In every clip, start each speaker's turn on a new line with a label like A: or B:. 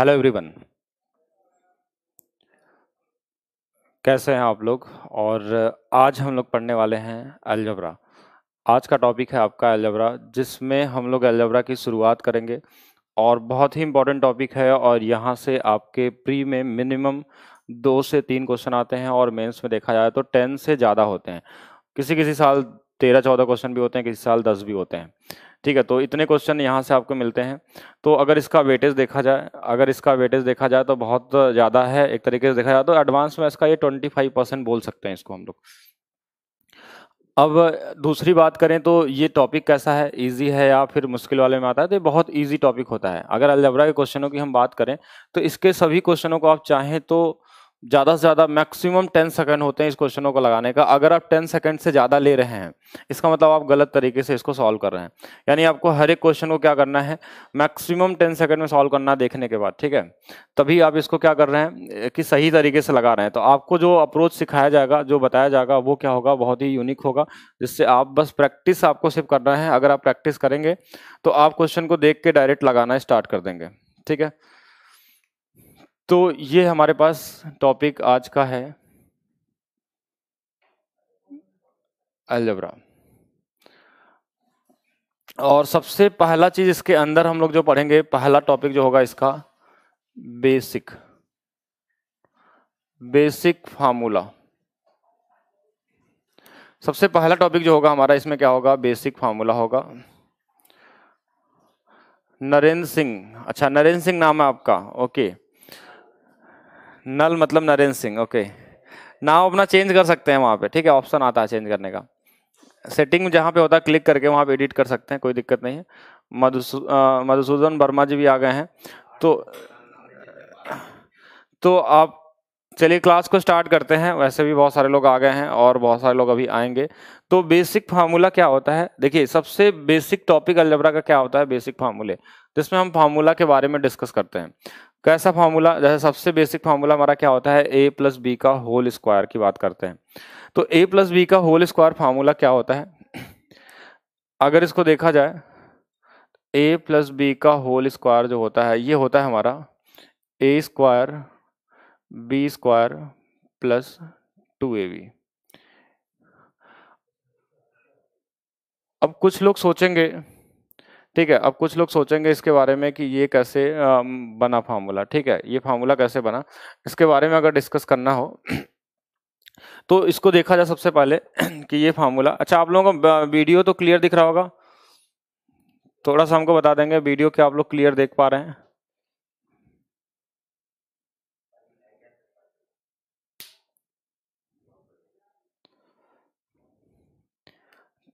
A: Hello everyone कैसे हैं आप लोग और आज हम लोग पढ़ने वाले हैं एलजबरा आज का टॉपिक है आपका एलजबरा जिसमें हम लोग एलजबरा की शुरुआत करेंगे और बहुत ही इम्पोर्टेंट टॉपिक है और यहाँ से आपके प्री में मिनिमम दो से तीन क्वेश्चन आते हैं और मेंस में देखा जाए तो टेन से ज़्यादा होते हैं किसी किसी साल तेरह चौदह क्वेश्चन भी होते हैं किसी साल दस भी होते हैं ठीक है तो इतने क्वेश्चन यहाँ से आपको मिलते हैं तो अगर इसका वेटेज देखा जाए अगर इसका वेटेज देखा जाए तो बहुत ज़्यादा है एक तरीके से देखा जाए तो एडवांस में इसका ये ट्वेंटी फाइव परसेंट बोल सकते हैं इसको हम लोग अब दूसरी बात करें तो ये टॉपिक कैसा है इजी है या फिर मुश्किल वाले में आता है तो ये बहुत इजी टॉपिक होता है अगर अलजबरा के क्वेश्चनों की हम बात करें तो इसके सभी क्वेश्चनों को आप चाहें तो ज़्यादा से ज़्यादा मैक्सिमम टेन सेकेंड होते हैं इस क्वेश्चनों को लगाने का अगर आप टेन सेकेंड से ज़्यादा ले रहे हैं इसका मतलब आप गलत तरीके से इसको सॉल्व कर रहे हैं यानी आपको हर एक क्वेश्चन को क्या करना है मैक्सिमम टेन सेकेंड में सॉल्व करना देखने के बाद ठीक है तभी आप इसको क्या कर रहे हैं कि सही तरीके से लगा रहे हैं तो आपको जो अप्रोच सिखाया जाएगा जो बताया जाएगा वो क्या होगा बहुत ही यूनिक होगा जिससे आप बस प्रैक्टिस आपको सिर्फ करना है अगर आप प्रैक्टिस करेंगे तो आप क्वेश्चन को देख के डायरेक्ट लगाना स्टार्ट कर देंगे ठीक है तो ये हमारे पास टॉपिक आज का है अलजबरा और सबसे पहला चीज इसके अंदर हम लोग जो पढ़ेंगे पहला टॉपिक जो होगा इसका बेसिक बेसिक फार्मूला सबसे पहला टॉपिक जो होगा हमारा इसमें क्या होगा बेसिक फार्मूला होगा नरेंद्र सिंह अच्छा नरेंद्र सिंह नाम है आपका ओके okay. नल मतलब नरेंद्र सिंह ओके नाम अपना चेंज कर सकते हैं वहाँ पे ठीक है ऑप्शन आता है चेंज करने का सेटिंग जहाँ पे होता है क्लिक करके वहाँ पे एडिट कर सकते हैं कोई दिक्कत नहीं है मधुसू मधुसूदन वर्मा जी भी आ गए हैं तो तो आप चलिए क्लास को स्टार्ट करते हैं वैसे भी बहुत सारे लोग आ गए हैं और बहुत सारे लोग अभी आएंगे तो बेसिक फार्मूला क्या होता है देखिए सबसे बेसिक टॉपिक अलजबरा का क्या होता है बेसिक फार्मूले जिसमें हम फार्मूला के बारे में डिस्कस करते हैं कैसा फार्मूला जैसे सबसे बेसिक फार्मूला हमारा क्या होता है ए प्लस बी का होल स्क्वायर की बात करते हैं तो ए प्लस बी का होल स्क्वायर फार्मूला क्या होता है अगर इसको देखा जाए ए प्लस बी का होल स्क्वायर जो होता है ये होता है हमारा A square B square plus two A B अब कुछ लोग सोचेंगे ठीक है अब कुछ लोग सोचेंगे इसके बारे में कि ये कैसे बना फार्मूला ठीक है ये फार्मूला कैसे बना इसके बारे में अगर डिस्कस करना हो तो इसको देखा जाए सबसे पहले कि ये फार्मूला अच्छा आप लोगों का वीडियो तो क्लियर दिख रहा होगा थोड़ा सा हमको बता देंगे वीडियो क्या आप लोग क्लियर देख पा रहे हैं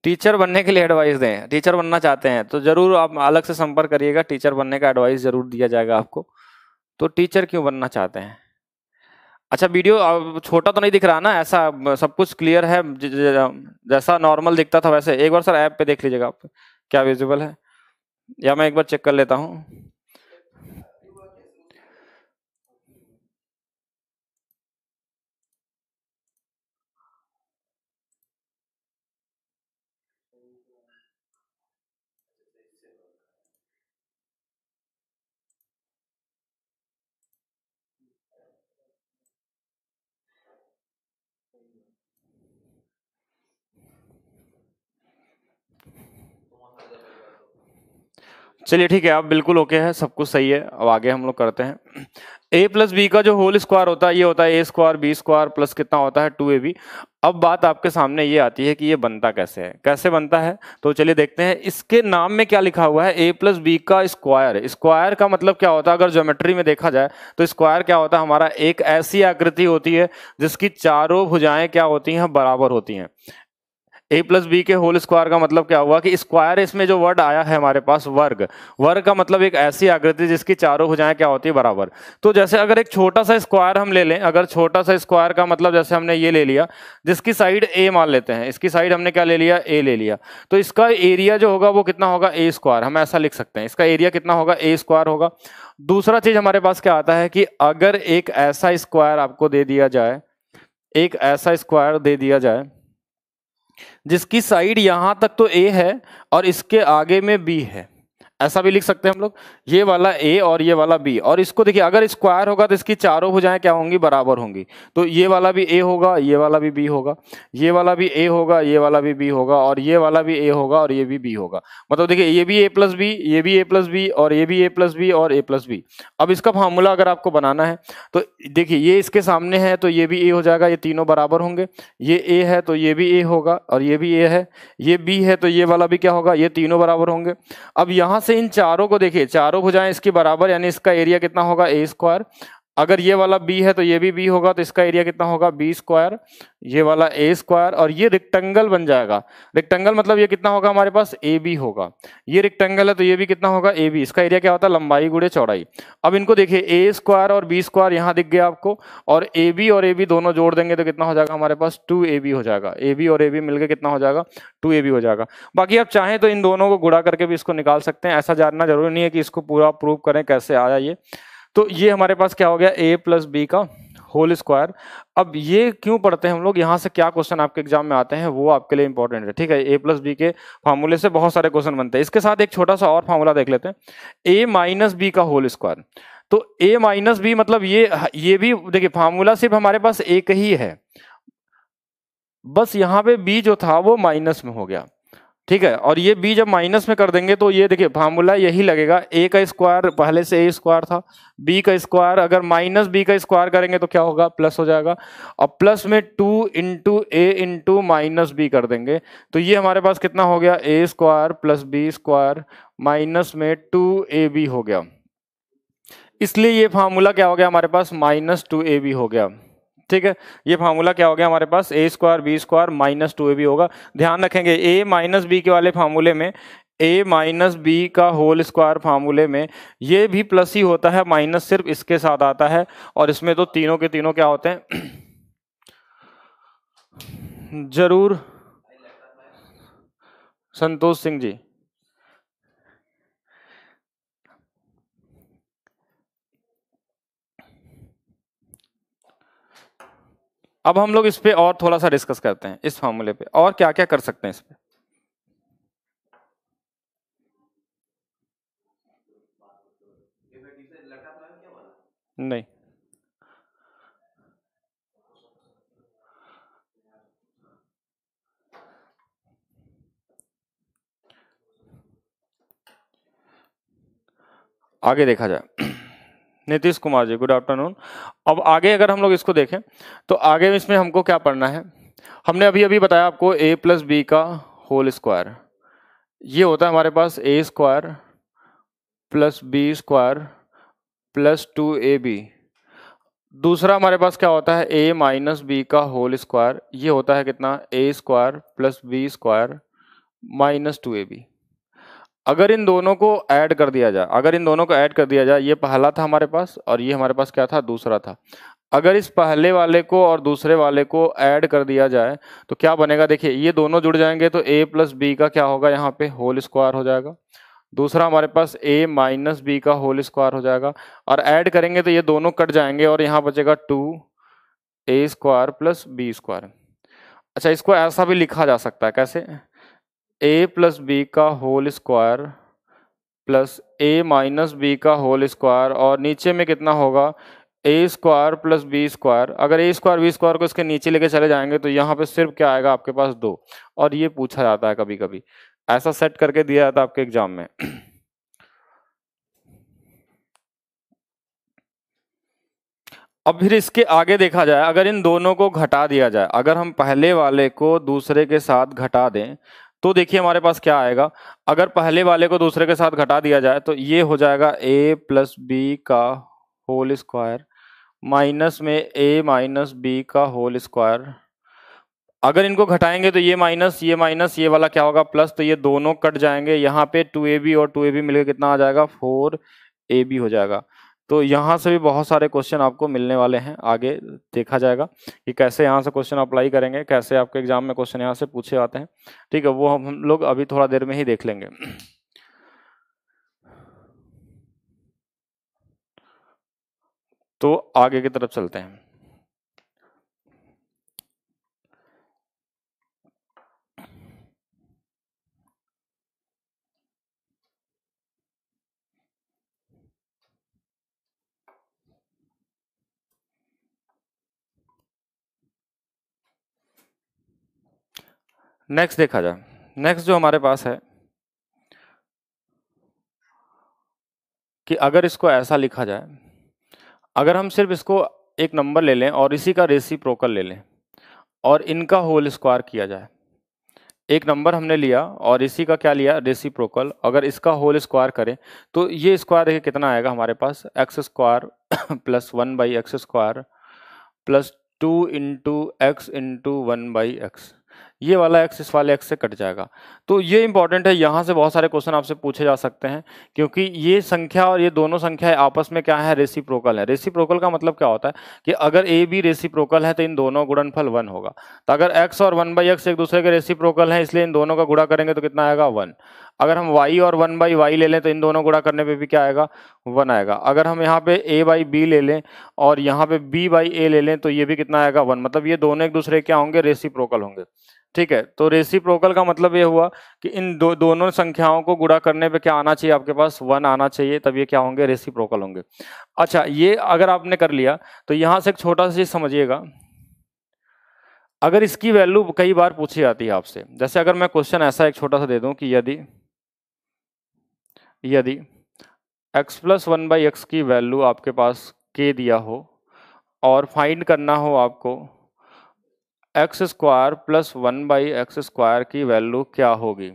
A: टीचर बनने के लिए एडवाइस दें टीचर बनना चाहते हैं तो ज़रूर आप अलग से संपर्क करिएगा टीचर बनने का एडवाइस ज़रूर दिया जाएगा आपको तो टीचर क्यों बनना चाहते हैं अच्छा वीडियो अब छोटा तो नहीं दिख रहा ना ऐसा सब कुछ क्लियर है जैसा नॉर्मल दिखता था वैसे एक बार सर ऐप पे देख लीजिएगा आप क्या विजिबल है या मैं एक बार चेक कर लेता हूँ चलिए ठीक है आप बिल्कुल ओके है सब कुछ सही है अब आगे हम लोग करते हैं ए प्लस बी का जो होल स्क्वायर होता है ये होता है A square B square plus कितना होता है टू ए बी अब बात आपके सामने ये आती है कि ये बनता कैसे है कैसे बनता है तो चलिए देखते हैं इसके नाम में क्या लिखा हुआ है ए प्लस बी का स्क्वायर स्क्वायर का मतलब क्या होता है अगर ज्योमेट्री में देखा जाए तो स्क्वायर क्या होता है हमारा एक ऐसी आकृति होती है जिसकी चारों भुजाएं क्या होती हैं बराबर होती हैं ए प्लस बी के होल स्क्वायर का मतलब क्या हुआ कि स्क्वायर इसमें जो वर्ड आया है हमारे पास वर्ग वर्ग का मतलब एक ऐसी आकृति जिसकी चारों भुजाएं क्या होती है बराबर तो जैसे अगर एक छोटा सा स्क्वायर हम ले लें अगर छोटा सा स्क्वायर का मतलब जैसे हमने ये ले लिया जिसकी साइड ए मान लेते हैं इसकी साइड हमने क्या ले लिया ए ले लिया तो इसका एरिया जो होगा वो कितना होगा ए स्क्वायर हम ऐसा लिख सकते हैं इसका एरिया कितना होगा ए स्क्वायर होगा दूसरा चीज हमारे पास क्या आता है कि अगर एक ऐसा स्क्वायर आपको दे दिया जाए एक ऐसा स्क्वायर दे दिया जाए जिसकी साइड यहां तक तो ए है और इसके आगे में बी है ऐसा भी लिख सकते हैं हम लोग ये वाला ए और ये वाला बी और इसको देखिए अगर स्क्वायर होगा तो इसकी चारों भुजाएं क्या होंगी बराबर होंगी तो ये वाला भी ए होगा ये वाला भी बी होगा ये वाला भी ए होगा ये वाला भी बी होगा और ये वाला भी ए होगा और ये भी बी होगा मतलब देखिए ये भी ए प्लस बी ये भी ए प्लस बी और ये भी ए प्लस बी और ए प्लस बी अब इसका फार्मूला अगर आपको बनाना है तो देखिए ये इसके सामने है तो ये भी ए हो जाएगा ये तीनों बराबर होंगे ये ए है तो ये भी ए होगा और ये भी ए है ये बी है तो ये वाला भी क्या होगा ये तीनों बराबर होंगे अब यहाँ से इन चारों को देखिए चारों भुजाएं इसके बराबर यानी इसका एरिया कितना होगा ए स्क्वायर अगर ये वाला बी है तो ये भी बी होगा तो इसका एरिया कितना होगा बी स्क्वायर ये वाला ए स्क्वायर और ये रिक्टेंगल बन जाएगा रिक्टेंगल मतलब ये कितना होगा हमारे पास ए बी होगा ये रिक्टेंगल है तो ये भी कितना होगा ए बी इसका एरिया क्या होता है लंबाई गुड़े चौड़ाई अब इनको देखिए ए स्क्वायर और बी स्क्वायर यहाँ दिख गया आपको और ए बी और ए बी दोनों जोड़ देंगे तो कितना हो जाएगा हमारे पास टू ए बी हो जाएगा ए बी और ए बी मिलकर कितना हो जाएगा टू ए बी हो जाएगा बाकी आप चाहें तो इन दोनों को गुड़ा करके भी इसको निकाल सकते हैं ऐसा जानना जरूरी नहीं है कि इसको पूरा प्रूव करें कैसे आया ये तो ये हमारे पास क्या हो गया ए प्लस बी का होल स्क्वायर अब ये क्यों पढ़ते हैं हम लोग यहाँ से क्या क्वेश्चन आपके एग्जाम में आते हैं वो आपके लिए इंपॉर्टेंट है ठीक है ए प्लस बी के फार्मूले से बहुत सारे क्वेश्चन बनते हैं इसके साथ एक छोटा सा और फार्मूला देख लेते हैं ए माइनस बी का होल स्क्वायर तो ए माइनस बी मतलब ये ये भी देखिए फार्मूला सिर्फ हमारे पास एक ही है बस यहाँ पे बी जो था वो माइनस में हो गया ठीक है और ये बी जब माइनस में कर देंगे तो ये देखिए फार्मूला यही लगेगा ए का स्क्वायर पहले से ए स्क्वायर था बी का स्क्वायर अगर माइनस बी का स्क्वायर करेंगे तो क्या होगा प्लस हो जाएगा और प्लस में two into A into minus B कर देंगे तो ये हमारे पास कितना हो गया A square plus B square minus में टू ए बी हो गया इसलिए ये फार्मूला क्या हो गया हमारे पास माइनस टू ए बी हो गया ठीक है ये फार्मूला क्या हो गया हमारे पास A square B square minus two A B होगा ध्यान रखेंगे ए माइनस बी के वाले फार्मूले में ए माइनस बी का होल स्क्वायर फार्मूले में ये भी प्लस ही होता है माइनस सिर्फ इसके साथ आता है और इसमें तो तीनों के तीनों क्या होते हैं जरूर संतोष सिंह जी अब हम लोग इस पर और थोड़ा सा डिस्कस करते हैं इस फॉर्मूले पे और क्या क्या कर सकते हैं इस पर नहीं आगे देखा जाए नीतीश कुमार जी गुड आफ्टरनून अब आगे अगर हम लोग इसको देखें तो आगे इसमें हमको क्या पढ़ना है हमने अभी अभी बताया आपको ए प्लस बी का होल स्क्वायर ये होता है हमारे पास A square plus B square plus two A B दूसरा हमारे पास क्या होता है ए माइनस बी का होल स्क्वायर ये होता है कितना A square plus B square minus two A B अगर इन दोनों को ऐड कर दिया जाए अगर इन दोनों को ऐड कर दिया जाए ये पहला था हमारे पास और ये हमारे पास क्या था दूसरा था अगर इस पहले वाले को और दूसरे वाले को ऐड कर दिया जाए तो क्या बनेगा देखिए ये दोनों जुड़ जाएंगे तो ए प्लस बी का क्या होगा यहाँ पे होल स्क्वायर हो जाएगा दूसरा हमारे पास ए माइनस बी का होल स्क्वायर हो जाएगा और ऐड करेंगे तो ये दोनों कट जाएंगे और यहाँ बचेगा two A square plus B square अच्छा इसको ऐसा भी लिखा जा सकता है कैसे ए प्लस बी का whole square plus A minus B का होल स्क्वायर और नीचे में कितना होगा A square plus B square अगर ए स्क्वायर बी स्क्वायर को इसके नीचे लेके चले जाएंगे तो यहाँ पे सिर्फ क्या आएगा आपके पास दो और ये पूछा जाता है कभी कभी ऐसा सेट करके दिया जाता है आपके एग्जाम में अब फिर इसके आगे देखा जाए अगर इन दोनों को घटा दिया जाए अगर हम पहले वाले को दूसरे के साथ घटा दें तो देखिए हमारे पास क्या आएगा अगर पहले वाले को दूसरे के साथ घटा दिया जाए तो ये हो जाएगा ए प्लस बी का होल स्क्वायर माइनस में ए माइनस बी का होल स्क्वायर अगर इनको घटाएंगे तो ये माइनस ये माइनस ये वाला क्या होगा प्लस तो ये दोनों कट जाएंगे यहाँ पे टू ए बी और टू ए बी मिलकर कितना आ जाएगा फोर ए बी हो जाएगा तो यहाँ से भी बहुत सारे क्वेश्चन आपको मिलने वाले हैं आगे देखा जाएगा कि कैसे यहाँ से क्वेश्चन अप्लाई करेंगे कैसे आपके एग्जाम में क्वेश्चन यहाँ से पूछे आते हैं ठीक है वो हम लोग अभी थोड़ा देर में ही देख लेंगे तो आगे की तरफ चलते हैं नेक्स्ट देखा जाए नेक्स्ट जो हमारे पास है कि अगर इसको ऐसा लिखा जाए अगर हम सिर्फ इसको एक नंबर ले लें और इसी का रेसी प्रोकल ले लें और इनका होल स्क्वायर किया जाए एक नंबर हमने लिया और इसी का क्या लिया रेसी प्रोकल अगर इसका होल स्क्वायर करें तो ये स्क्वायर देखिए कितना आएगा हमारे पास X square plus one by x square plus two into x into one by x ये वाला एक्स इस वाले एक्स से कट जाएगा तो ये इंपॉर्टेंट है यहाँ से बहुत सारे क्वेश्चन आपसे पूछे जा सकते हैं क्योंकि ये संख्या और ये दोनों संख्याएं आपस में क्या है रेसिप्रोकल है रेसिप्रोकल का मतलब क्या होता है कि अगर ए बी रेसिप्रोकल है तो इन दोनों गुणनफल वन होगा तो अगर एक्स और वन बाई एक्स एक दूसरे के रेसिप्रोकल है इसलिए इन दोनों का गुड़ा करेंगे तो कितना आएगा वन अगर हम वाई और वन बाई वाई ले लें तो इन दोनों गुणा करने पे भी क्या आएगा वन आएगा अगर हम यहाँ पे ए बाई बी ले लें और यहाँ पे बी बाई ए ले लें तो ये भी कितना आएगा वन मतलब ये दोनों एक दूसरे क्या होंगे रेसी होंगे ठीक है तो रेसी का मतलब ये हुआ कि इन दो दोनों संख्याओं को गुड़ा करने पे क्या आना चाहिए आपके पास वन आना चाहिए तब ये क्या होंगे रेसी होंगे अच्छा ये अगर आपने कर लिया तो यहाँ से एक छोटा सा चीज़ समझिएगा अगर इसकी वैल्यू कई बार पूछी जाती है आपसे जैसे अगर मैं क्वेश्चन ऐसा एक छोटा सा दे दूं कि यदि यदि x plus one by x की वैल्यू आपके पास k दिया हो और फाइंड करना हो आपको X square plus one by x square की वैल्यू क्या होगी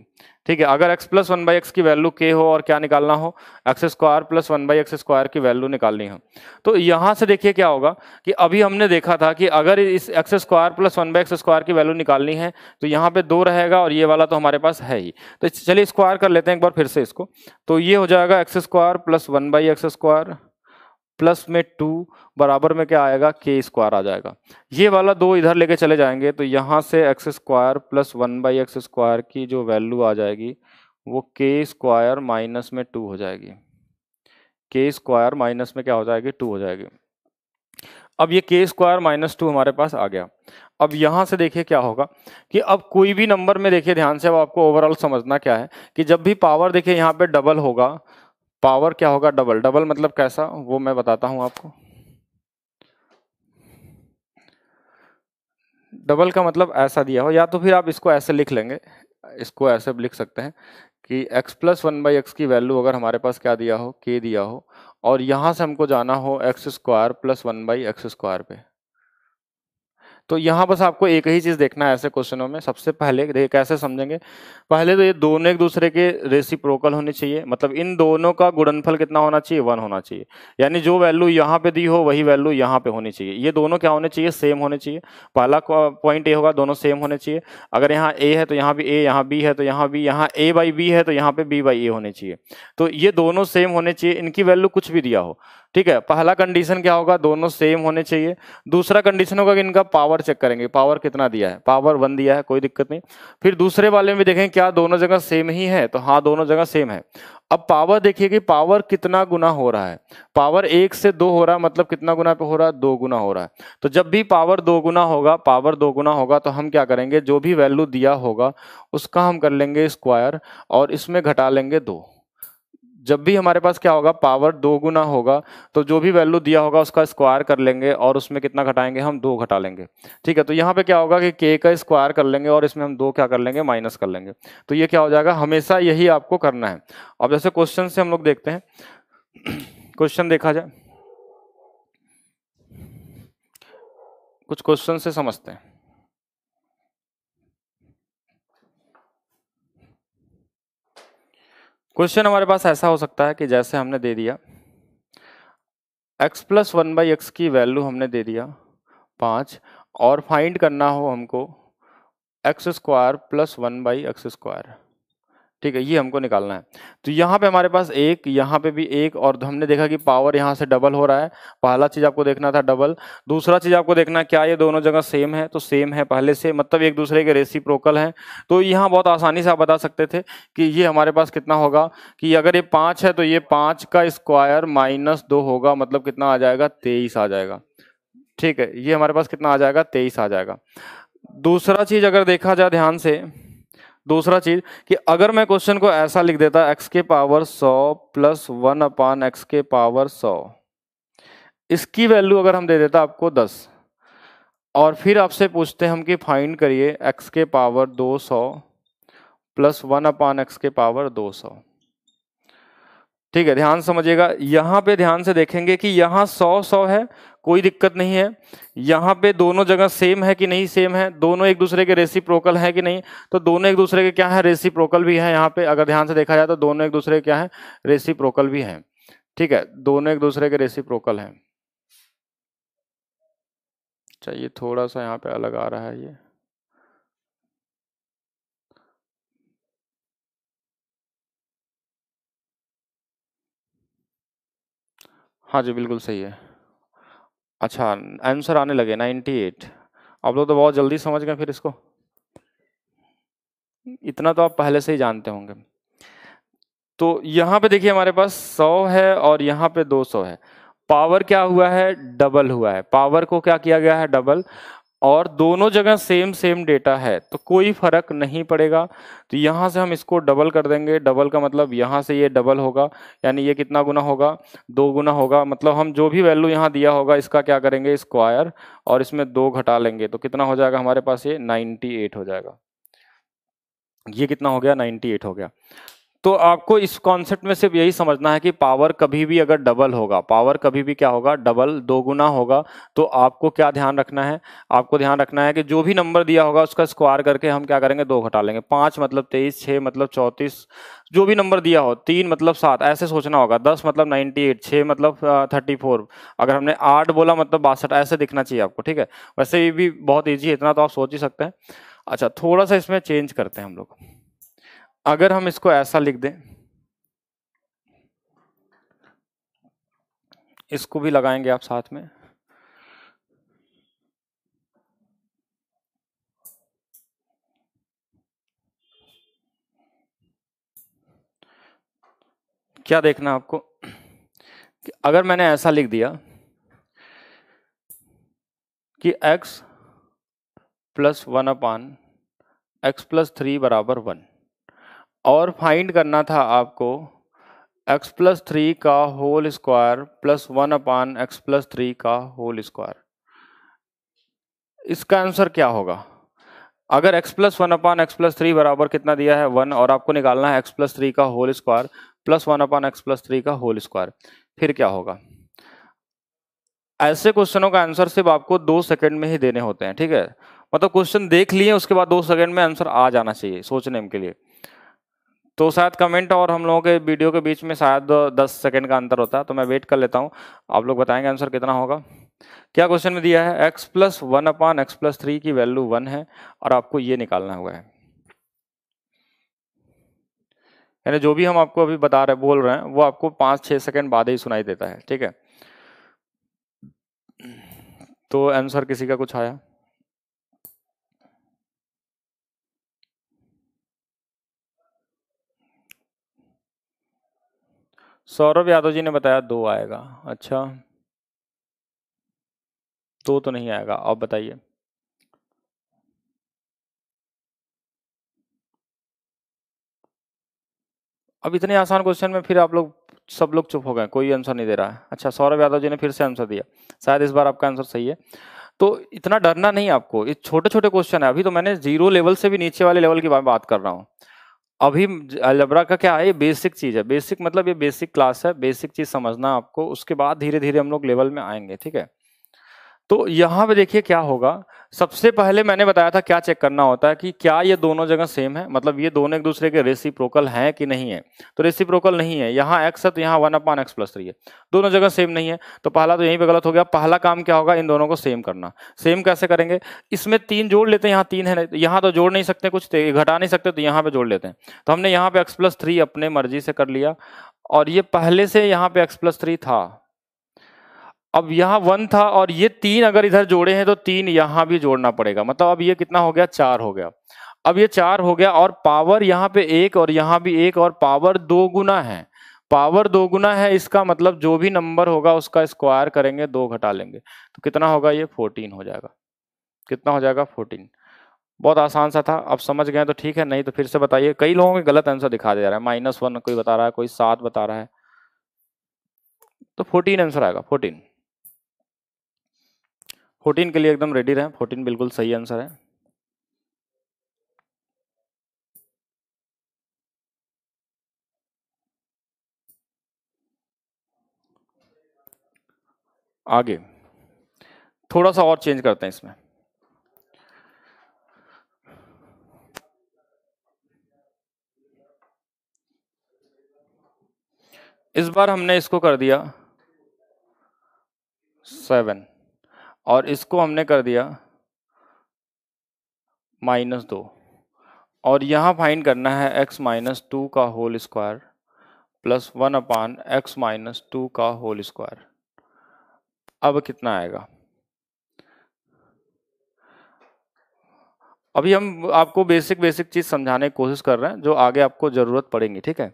A: ठीक है अगर x plus one by x की वैल्यू k हो और क्या निकालना हो X square plus one by x square की वैल्यू निकालनी हो तो यहाँ से देखिए क्या होगा कि अभी हमने देखा था कि अगर इस X square plus one by x square की वैल्यू निकालनी है तो यहाँ पे दो रहेगा और ये वाला तो हमारे पास है ही तो चलिए स्क्वायर कर लेते हैं एक बार फिर से इसको तो ये हो जाएगा x square plus one by x square plus में टू बराबर में क्या आएगा के स्क्वायर आ जाएगा ये वाला दो इधर लेके चले जाएंगे तो यहाँ से X square plus one by x square की जो वैल्यू आ जाएगी वो के स्क्वायर माइनस में टू हो जाएगी के स्क्वायर माइनस में क्या हो जाएगी टू हो जाएगी अब ये के स्क्वायर माइनस टू हमारे पास आ गया अब यहाँ से देखिए क्या होगा कि अब कोई भी नंबर में देखिए ध्यान से अब आपको ओवरऑल समझना क्या है कि जब भी पावर देखिए यहाँ पे डबल होगा पावर क्या होगा डबल डबल मतलब कैसा वो मैं बताता हूं आपको डबल का मतलब ऐसा दिया हो या तो फिर आप इसको ऐसे लिख लेंगे इसको ऐसे लिख सकते हैं कि x plus one by x की वैल्यू अगर हमारे पास क्या दिया हो k दिया हो और यहाँ से हमको जाना हो X square plus one by x square पे तो यहाँ बस आपको एक ही चीज़ देखना है ऐसे क्वेश्चनों में सबसे पहले कैसे समझेंगे पहले तो ये दोनों एक दूसरे के रेसिप्रोकल होने चाहिए मतलब इन दोनों का गुणनफल कितना होना चाहिए वन होना चाहिए यानी जो वैल्यू यहाँ पे दी हो वही वैल्यू यहाँ पे होनी चाहिए ये दोनों क्या होने चाहिए सेम होने चाहिए पहला पॉइंट ए होगा दोनों सेम होने चाहिए अगर यहाँ ए है तो यहाँ भी ए यहाँ बी है तो यहाँ भी यहाँ ए बाई बी है तो यहाँ पे बी बाई ए होने चाहिए तो ये दोनों सेम होने चाहिए इनकी वैल्यू कुछ भी दिया हो ठीक है पहला कंडीशन क्या होगा दोनों सेम होने चाहिए दूसरा कंडीशन होगा कि इनका पावर चेक करेंगे पावर कितना दिया है पावर वन दिया है कोई दिक्कत नहीं फिर दूसरे वाले में देखें क्या दोनों जगह सेम ही है तो हाँ दोनों जगह सेम है अब पावर देखिए कि पावर कितना गुना हो रहा है पावर एक से दो हो रहा है मतलब कितना गुना पे हो रहा है दो गुना हो रहा है तो जब भी पावर दो गुना होगा पावर दो गुना होगा तो हम क्या करेंगे जो भी वैल्यू दिया होगा उसका हम कर लेंगे स्क्वायर और इसमें घटा लेंगे दो जब भी हमारे पास क्या होगा पावर दो गुना होगा तो जो भी वैल्यू दिया होगा उसका स्क्वायर कर लेंगे और उसमें कितना घटाएंगे हम दो घटा लेंगे ठीक है तो यहाँ पे क्या होगा कि के का स्क्वायर कर लेंगे और इसमें हम दो क्या कर लेंगे माइनस कर लेंगे तो ये क्या हो जाएगा हमेशा यही आपको करना है अब जैसे क्वेश्चन से हम लोग देखते हैं क्वेश्चन देखा जाए कुछ क्वेश्चन से समझते हैं क्वेश्चन हमारे पास ऐसा हो सकता है कि जैसे हमने दे दिया x plus one by x की वैल्यू हमने दे दिया पाँच और फाइंड करना हो हमको X square plus one by x square ठीक है ये हमको निकालना है तो यहाँ पे हमारे पास एक यहाँ पे भी एक और तो हमने देखा कि पावर यहाँ से डबल हो रहा है पहला चीज़ आपको देखना था डबल दूसरा चीज़ आपको देखना क्या ये दोनों जगह सेम है तो सेम है पहले से मतलब एक दूसरे के रेसी प्रोकल है तो यहाँ बहुत आसानी से आप बता सकते थे कि ये हमारे पास कितना होगा कि अगर ये पाँच है तो ये पाँच का स्क्वायर माइनस दो होगा मतलब कितना आ जाएगा तेईस आ जाएगा ठीक है ये हमारे पास कितना आ जाएगा तेईस आ जाएगा दूसरा चीज़ अगर देखा जाए ध्यान से दूसरा चीज कि अगर मैं क्वेश्चन को ऐसा लिख देता एक्स के पावर सौ प्लस वन अपान एक्स के पावर सौ इसकी वैल्यू अगर हम दे देता आपको दस और फिर आपसे पूछते हम कि फाइंड करिए एक्स के पावर दो सौ प्लस वन अपान एक्स के पावर दो सौ ठीक है ध्यान समझिएगा यहाँ पे ध्यान से देखेंगे कि यहाँ सौ सौ है कोई दिक्कत नहीं है यहाँ पे दोनों जगह सेम है कि नहीं सेम है दोनों एक दूसरे के रेसिप्रोकल है कि नहीं तो दोनों एक दूसरे के क्या है रेसिप्रोकल भी है यहाँ पे अगर ध्यान से देखा जाए तो दोनों एक दूसरे के क्या है रेसिप्रोकल भी है ठीक है दोनों एक दूसरे के रेसिप्रोकल है चाहिए अच्छा, थोड़ा सा यहाँ पे अलग आ रहा है ये हाँ जी बिल्कुल सही है अच्छा आंसर आने लगे नाइन्टी एट आप लोग तो बहुत जल्दी समझ गए फिर इसको इतना तो आप पहले से ही जानते होंगे तो यहाँ पे देखिए हमारे पास सौ है और यहाँ पे दो सौ है पावर क्या हुआ है डबल हुआ है पावर को क्या किया गया है डबल और दोनों जगह सेम सेम डेटा है तो कोई फर्क नहीं पड़ेगा तो यहाँ से हम इसको डबल कर देंगे डबल का मतलब यहाँ से ये डबल होगा यानी ये कितना गुना होगा दो गुना होगा मतलब हम जो भी वैल्यू यहाँ दिया होगा इसका क्या करेंगे स्क्वायर और इसमें दो घटा लेंगे तो कितना हो जाएगा हमारे पास ये नाइन्टी एट हो जाएगा ये कितना हो गया नाइन्टी एट हो गया तो आपको इस कॉन्सेप्ट में सिर्फ यही समझना है कि पावर कभी भी अगर डबल होगा पावर कभी भी क्या होगा डबल दो गुना होगा तो आपको क्या ध्यान रखना है आपको ध्यान रखना है कि जो भी नंबर दिया होगा उसका स्क्वायर करके हम क्या करेंगे दो घटा लेंगे पाँच मतलब तेईस छः मतलब चौंतीस जो भी नंबर दिया हो तीन मतलब सात ऐसे सोचना होगा दस मतलब नाइन्टी एट छः मतलब थर्टी फोर अगर हमने आठ बोला मतलब बासठ ऐसे दिखना चाहिए आपको ठीक है वैसे ये भी बहुत ईजी है इतना तो आप सोच ही सकते हैं अच्छा थोड़ा सा इसमें चेंज करते हैं हम लोग अगर हम इसको ऐसा लिख दें इसको भी लगाएंगे आप साथ में क्या देखना आपको कि अगर मैंने ऐसा लिख दिया कि x plus one upon x plus three बराबर वन और फाइंड करना था आपको एक्स प्लस थ्री का whole square plus one upon x plus three का होल स्क्वायर इसका आंसर क्या होगा अगर x plus one upon x plus three बराबर कितना दिया है वन और आपको निकालना है x प्लस थ्री का whole square plus one upon x plus three का होल स्क्वायर फिर क्या होगा ऐसे क्वेश्चनों का आंसर सिर्फ आपको दो सेकंड में ही देने होते हैं ठीक है मतलब क्वेश्चन देख लिए उसके बाद दो सेकंड में आंसर आ जाना चाहिए सोचने के लिए तो शायद कमेंट और हम लोगों के वीडियो के बीच में शायद दस सेकेंड का अंतर होता है तो मैं वेट कर लेता हूँ आप लोग बताएंगे आंसर कितना होगा क्या क्वेश्चन में दिया है X plus one upon x plus three की वैल्यू वन है और आपको ये निकालना हुआ है यानी जो भी हम आपको अभी बता रहे बोल रहे हैं वो आपको पाँच छः सेकेंड बाद ही सुनाई देता है ठीक है तो आंसर किसी का कुछ आया सौरभ यादव जी ने बताया दो आएगा अच्छा दो तो नहीं आएगा आप बताइए अब इतने आसान क्वेश्चन में फिर आप लोग सब लोग चुप हो गए कोई आंसर नहीं दे रहा है अच्छा सौरभ यादव जी ने फिर से आंसर दिया शायद इस बार आपका आंसर सही है तो इतना डरना नहीं आपको ये छोटे छोटे क्वेश्चन है अभी तो मैंने जीरो लेवल से भी नीचे वाले लेवल की बात कर रहा हूँ अभी अलबरा का क्या है ये बेसिक चीज़ है बेसिक मतलब ये बेसिक क्लास है बेसिक चीज़ समझना आपको उसके बाद धीरे धीरे हम लोग लेवल में आएंगे ठीक है तो यहां पे देखिए क्या होगा सबसे पहले मैंने बताया था क्या चेक करना होता है कि क्या ये दोनों जगह सेम है मतलब ये दोनों एक दूसरे के रेसिप्रोकल हैं कि नहीं है तो रेसिप्रोकल नहीं है यहाँ एक्स है तो यहाँ one upon x plus three है दोनों जगह सेम नहीं है तो पहला तो यहीं पे गलत हो गया पहला काम क्या होगा इन दोनों को सेम करना सेम कैसे करेंगे इसमें तीन जोड़ लेते हैं यहाँ तीन है यहाँ तो जोड़ नहीं सकते कुछ तो घटा नहीं सकते तो यहाँ पे जोड़ लेते हैं तो हमने यहाँ पे एक्स प्लस थ्री अपने मर्जी से कर लिया और ये पहले से यहाँ पे एक्स प्लस थ्री था अब यहाँ वन था और ये तीन अगर इधर जोड़े हैं तो तीन यहाँ भी जोड़ना पड़ेगा मतलब अब ये कितना हो गया चार हो गया अब ये चार हो गया और पावर यहाँ पे एक और यहाँ भी एक और पावर दो गुना है पावर दो गुना है इसका मतलब जो भी नंबर होगा उसका स्क्वायर करेंगे दो घटा लेंगे तो कितना होगा ये फोर्टीन हो जाएगा कितना हो जाएगा फोर्टीन बहुत आसान सा था अब समझ गए तो ठीक है नहीं तो फिर से बताइए कई लोगों के गलत आंसर दिखा दे रहा है माइनस वन कोई बता रहा है कोई सात बता रहा है तो फोर्टीन आंसर आएगा फोर्टीन फोर्टीन के लिए एकदम रेडी रहें फोर्टीन बिल्कुल सही आंसर है आगे थोड़ा सा और चेंज करते हैं इसमें इस बार हमने इसको कर दिया सेवन और इसको हमने कर दिया माइनस दो और यहाँ फाइंड करना है एक्स माइनस टू का whole square plus one upon X minus two का होल स्क्वायर अब कितना आएगा अभी हम आपको बेसिक बेसिक चीज़ समझाने की कोशिश कर रहे हैं जो आगे आपको ज़रूरत पड़ेगी ठीक है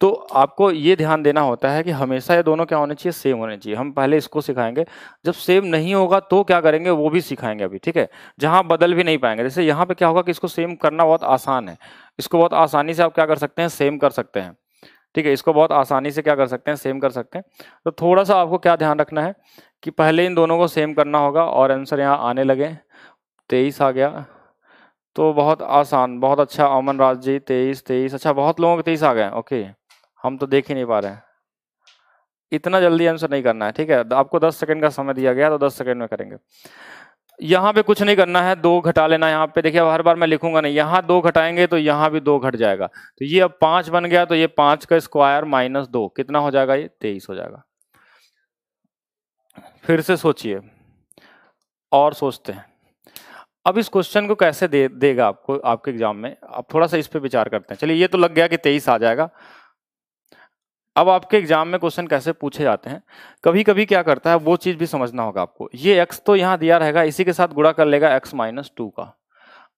A: तो आपको ये ध्यान देना होता है कि हमेशा ये दोनों क्या होने चाहिए सेम होने चाहिए हम पहले इसको सिखाएंगे जब सेम नहीं होगा तो क्या करेंगे वो भी सिखाएंगे अभी ठीक है जहाँ बदल भी नहीं पाएंगे जैसे यहाँ पे क्या होगा कि इसको सेम करना बहुत आसान है इसको बहुत आसानी से आप क्या कर सकते हैं सेम कर सकते हैं ठीक है इसको बहुत आसानी से क्या कर सकते हैं सेम कर सकते हैं तो थोड़ा सा आपको क्या ध्यान रखना है कि पहले इन दोनों को सेम करना होगा और आंसर यहाँ आने लगे तेईस आ गया तो बहुत आसान बहुत अच्छा अमन राज जी तेईस तेईस अच्छा बहुत लोगों के तेईस आ गए ओके हम तो देख ही नहीं पा रहे हैं इतना जल्दी आंसर नहीं करना है ठीक है आपको 10 सेकंड का समय दिया गया तो 10 सेकंड में करेंगे यहाँ पे कुछ नहीं करना है दो घटा लेना यहाँ पे देखिए हर बार मैं लिखूंगा नहीं यहाँ दो घटाएंगे तो यहाँ भी दो घट जाएगा तो ये अब पांच बन गया तो ये पांच का स्क्वायर माइनस दो कितना हो जाएगा ये तेईस हो जाएगा फिर से सोचिए और सोचते हैं अब इस क्वेश्चन को कैसे दे देगा आपको आपके एग्जाम में आप थोड़ा सा इस पर विचार करते हैं चलिए ये तो लग गया कि तेईस आ जाएगा अब आपके एग्जाम में क्वेश्चन कैसे पूछे जाते हैं कभी कभी क्या करता है वो चीज़ भी समझना होगा आपको ये एक्स तो यहाँ दिया रहेगा इसी के साथ गुड़ा कर लेगा एक्स माइनस टू का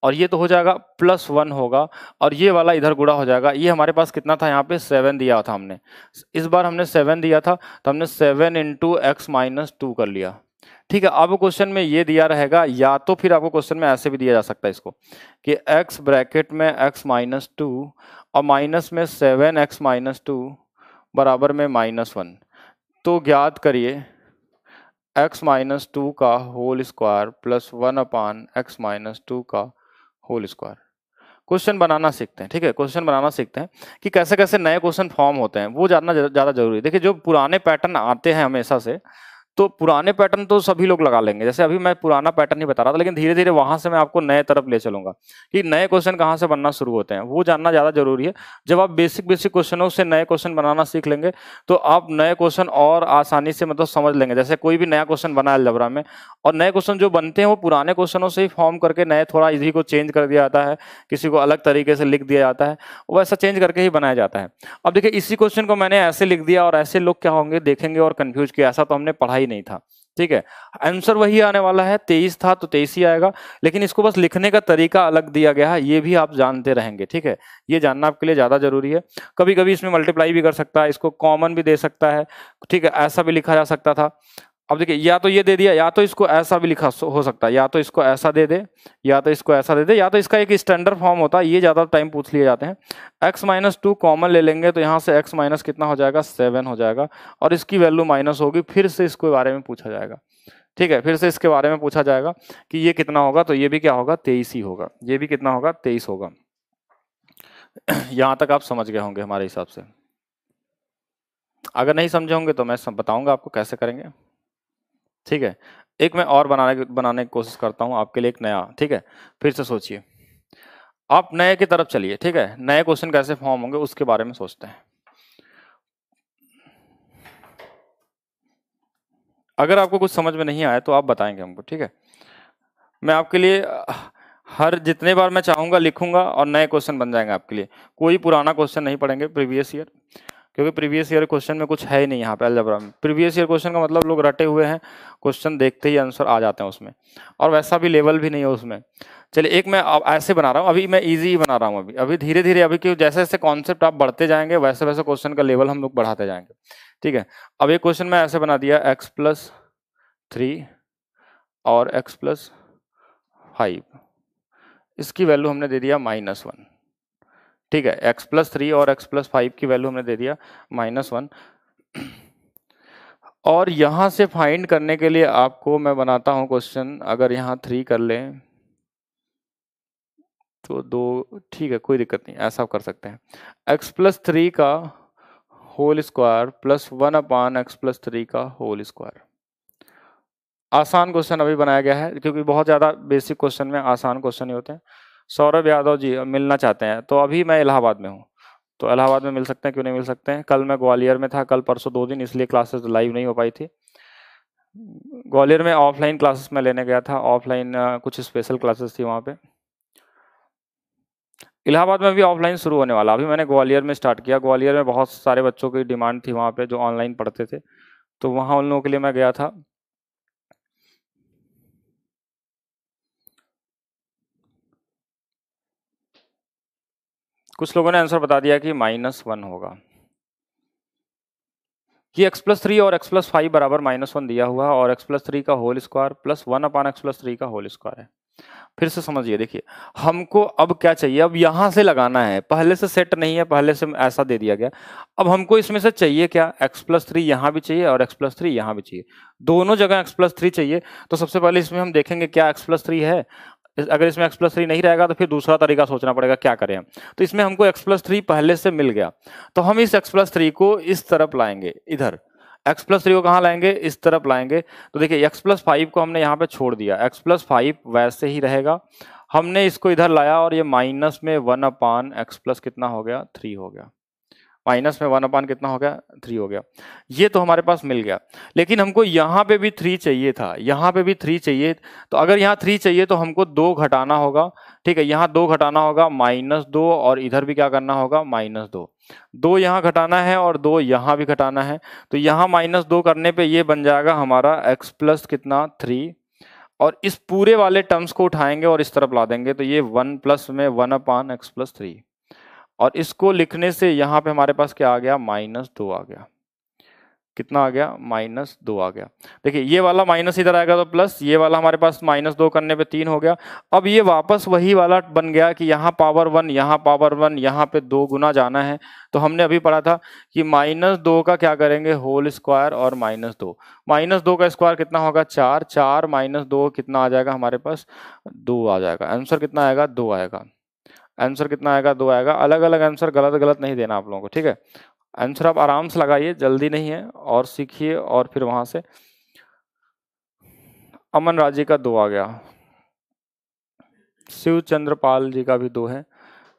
A: और ये तो हो जाएगा प्लस वन होगा और ये वाला इधर गुड़ा हो जाएगा ये हमारे पास कितना था यहाँ पे सेवन दिया था हमने इस बार हमने सेवन दिया था तो हमने seven into x minus two कर लिया ठीक है अब क्वेश्चन में ये दिया रहेगा या तो फिर आपको क्वेश्चन में ऐसे भी दिया जा सकता है इसको कि एक्स ब्रैकेट में एक्स माइनस टू और माइनस में सेवन एक्स माइनस टू बराबर में माइनस वन तो ज्ञात करिए एक्स माइनस टू का whole square plus one upon X minus two का होल स्क्वायर क्वेश्चन बनाना सीखते हैं ठीक है क्वेश्चन बनाना सीखते हैं कि कैसे कैसे नए क्वेश्चन फॉर्म होते हैं वो जानना ज़्यादा जरूरी है देखिए जो पुराने पैटर्न आते हैं हमेशा से तो पुराने पैटर्न तो सभी लोग लगा लेंगे जैसे अभी मैं पुराना पैटर्न ही बता रहा था लेकिन धीरे धीरे वहां से मैं आपको नए तरफ ले चलूंगा कि नए क्वेश्चन कहाँ से बनना शुरू होते हैं वो जानना ज्यादा जरूरी है जब आप बेसिक बेसिक क्वेश्चनों से नए क्वेश्चन बनाना सीख लेंगे तो आप नए क्वेश्चन और आसानी से मतलब समझ लेंगे जैसे कोई भी नया क्वेश्चन बना है में और नए क्वेश्चन जो बनते हैं वो पुराने क्वेश्चनों से ही फॉर्म करके नए थोड़ा इसी को चेंज कर दिया जाता है किसी को अलग तरीके से लिख दिया जाता है वो ऐसा चेंज करके ही बनाया जाता है अब देखिए इसी क्वेश्चन को मैंने ऐसे लिख दिया और ऐसे लोग क्या होंगे देखेंगे और कन्फ्यूज किया ऐसा तो हमने पढ़ा ही नहीं था ठीक है आंसर वही आने वाला है तेईस था तो तेईस ही आएगा लेकिन इसको बस लिखने का तरीका अलग दिया गया है ये भी आप जानते रहेंगे ठीक है ये जानना आपके लिए ज़्यादा जरूरी है कभी कभी इसमें मल्टीप्लाई भी कर सकता है इसको कॉमन भी दे सकता है ठीक है ऐसा भी लिखा जा सकता था अब देखिए या तो ये दे दिया या तो इसको ऐसा भी लिखा हो सकता है या तो इसको ऐसा दे दे या तो इसको ऐसा दे दे या तो इसका एक स्टैंडर्ड फॉर्म होता है ये ज़्यादा टाइम पूछ लिए जाते हैं एक्स माइनस टू कॉमन ले लेंगे तो यहाँ से एक्स माइनस कितना हो जाएगा सेवन हो जाएगा और इसकी वैल्यू माइनस होगी फिर से इसके बारे में पूछा जाएगा ठीक है फिर से इसके बारे में पूछा जाएगा कि ये कितना होगा तो ये भी क्या होगा तेईस ही होगा ये भी कितना होगा तेईस होगा यहाँ तक आप समझ गए होंगे हमारे हिसाब से अगर नहीं समझे होंगे तो मैं बताऊंगा आपको कैसे करेंगे ठीक है एक मैं और बनाने बनाने की कोशिश करता हूँ आपके लिए एक नया ठीक है फिर से सोचिए आप नए की तरफ चलिए ठीक है नए क्वेश्चन कैसे फॉर्म होंगे उसके बारे में सोचते हैं अगर आपको कुछ समझ में नहीं आया तो आप बताएंगे हमको ठीक है मैं आपके लिए हर जितने बार मैं चाहूंगा लिखूंगा और नए क्वेश्चन बन जाएंगे आपके लिए कोई पुराना क्वेश्चन नहीं पढ़ेंगे प्रीवियस ईयर क्योंकि प्रीवियस ईयर क्वेश्चन में कुछ है ही नहीं यहाँ पे अलजबरा में प्रीवियस ईयर क्वेश्चन का मतलब लोग रटे हुए हैं क्वेश्चन देखते ही आंसर आ जाते हैं उसमें और वैसा भी लेवल भी नहीं है उसमें चलिए एक मैं ऐसे बना रहा हूँ अभी मैं ईजी ही बना रहा हूँ अभी अभी धीरे धीरे अभी क्यों जैसे जैसे कॉन्सेप्ट आप बढ़ते जाएंगे वैसे वैसे क्वेश्चन का लेवल हम लोग बढ़ाते जाएंगे ठीक है अब एक क्वेश्चन मैं ऐसे बना दिया एक्स प्लस थ्री और एक्स प्लस फाइव इसकी वैल्यू हमने दे दिया माइनस वन ठीक है एक्स प्लस थ्री और एक्स प्लस फाइव की वैल्यू हमने दे दिया माइनस वन और यहां से फाइंड करने के लिए आपको मैं बनाता हूं क्वेश्चन अगर यहां थ्री कर लें तो दो ठीक है कोई दिक्कत नहीं ऐसा कर सकते हैं एक्स प्लस थ्री का whole square plus one upon x plus three का होल स्क्वायर आसान क्वेश्चन अभी बनाया गया है क्योंकि बहुत ज़्यादा बेसिक क्वेश्चन में आसान क्वेश्चन ही होते हैं सौरभ यादव जी मिलना चाहते हैं तो अभी मैं इलाहाबाद में हूँ तो इलाहाबाद में मिल सकते हैं क्यों नहीं मिल सकते हैं कल मैं ग्वालियर में था कल परसों दो दिन इसलिए क्लासेस लाइव नहीं हो पाई थी ग्वालियर में ऑफलाइन क्लासेस में लेने गया था ऑफलाइन कुछ स्पेशल क्लासेस थी वहाँ पे इलाहाबाद में भी ऑफलाइन शुरू होने वाला अभी मैंने ग्वालियर में स्टार्ट किया ग्वालियर में बहुत सारे बच्चों की डिमांड थी वहाँ पे जो ऑनलाइन पढ़ते थे तो वहाँ उन लोगों के लिए मैं गया था कुछ लोगों ने आंसर बता दिया कि माइनस वन होगा कि एक्स प्लस थ्री और एक्स प्लस फाइव बराबर माइनस वन दिया हुआ है और एक्स प्लस थ्री का whole square plus one upon x plus three का होल स्क्वायर है फिर से समझिए देखिए हमको अब क्या चाहिए अब यहां से लगाना है पहले से सेट नहीं है पहले से ऐसा दे दिया गया अब हमको इसमें से चाहिए क्या x प्लस थ्री यहां भी चाहिए और x प्लस थ्री यहां भी चाहिए दोनों जगह x प्लस थ्री चाहिए तो सबसे पहले इसमें हम देखेंगे क्या x प्लस थ्री है अगर इसमें एक्स प्लस थ्री नहीं रहेगा तो फिर दूसरा तरीका सोचना पड़ेगा क्या करें हम तो इसमें हमको x प्लस थ्री पहले से मिल गया तो हम इस x प्लस थ्री को इस तरफ लाएंगे इधर x प्लस थ्री को कहाँ लाएंगे इस तरफ लाएंगे तो देखिए x प्लस फाइव को हमने यहाँ पे छोड़ दिया x प्लस फाइव वैसे ही रहेगा हमने इसको इधर लाया और ये माइनस में वन अपान एक्स प्लस कितना हो गया थ्री हो गया माइनस में वन अपान कितना हो गया थ्री हो गया ये तो हमारे पास मिल गया लेकिन हमको यहाँ पे भी थ्री चाहिए था यहाँ पे भी थ्री चाहिए तो अगर यहाँ थ्री चाहिए तो हमको दो घटाना होगा ठीक है यहाँ दो घटाना होगा माइनस दो और इधर भी क्या करना होगा माइनस दो दो यहाँ घटाना है और दो यहाँ भी घटाना है तो यहाँ माइनस दो करने पर यह बन जाएगा हमारा एक्स प्लस कितना थ्री और इस पूरे वाले टर्म्स को उठाएंगे और इस तरफ ला देंगे तो ये वन प्लस में one upon x plus three और इसको लिखने से यहाँ पे हमारे पास क्या आ गया माइनस दो आ गया कितना आ गया माइनस दो आ गया देखिए ये वाला माइनस इधर आएगा तो प्लस ये वाला हमारे पास माइनस दो करने पे तीन हो गया अब ये वापस वही वाला बन गया कि यहाँ पावर वन यहाँ पावर वन यहाँ पे दो गुना जाना है तो हमने अभी पढ़ा था कि माइनस दो का क्या करेंगे होल स्क्वायर और माइनस दो माइनस दो का स्क्वायर कितना होगा चार चार माइनस दो कितना आ जाएगा हमारे पास दो आ जाएगा आंसर कितना आएगा दो आएगा आंसर कितना आएगा दो आएगा अलग अलग आंसर गलत गलत नहीं देना आप लोगों को ठीक है आंसर आप आराम से लगाइए जल्दी नहीं है और सीखिए और फिर वहां से अमन राजी का दो आ गया शिव चंद्रपाल जी का भी दो है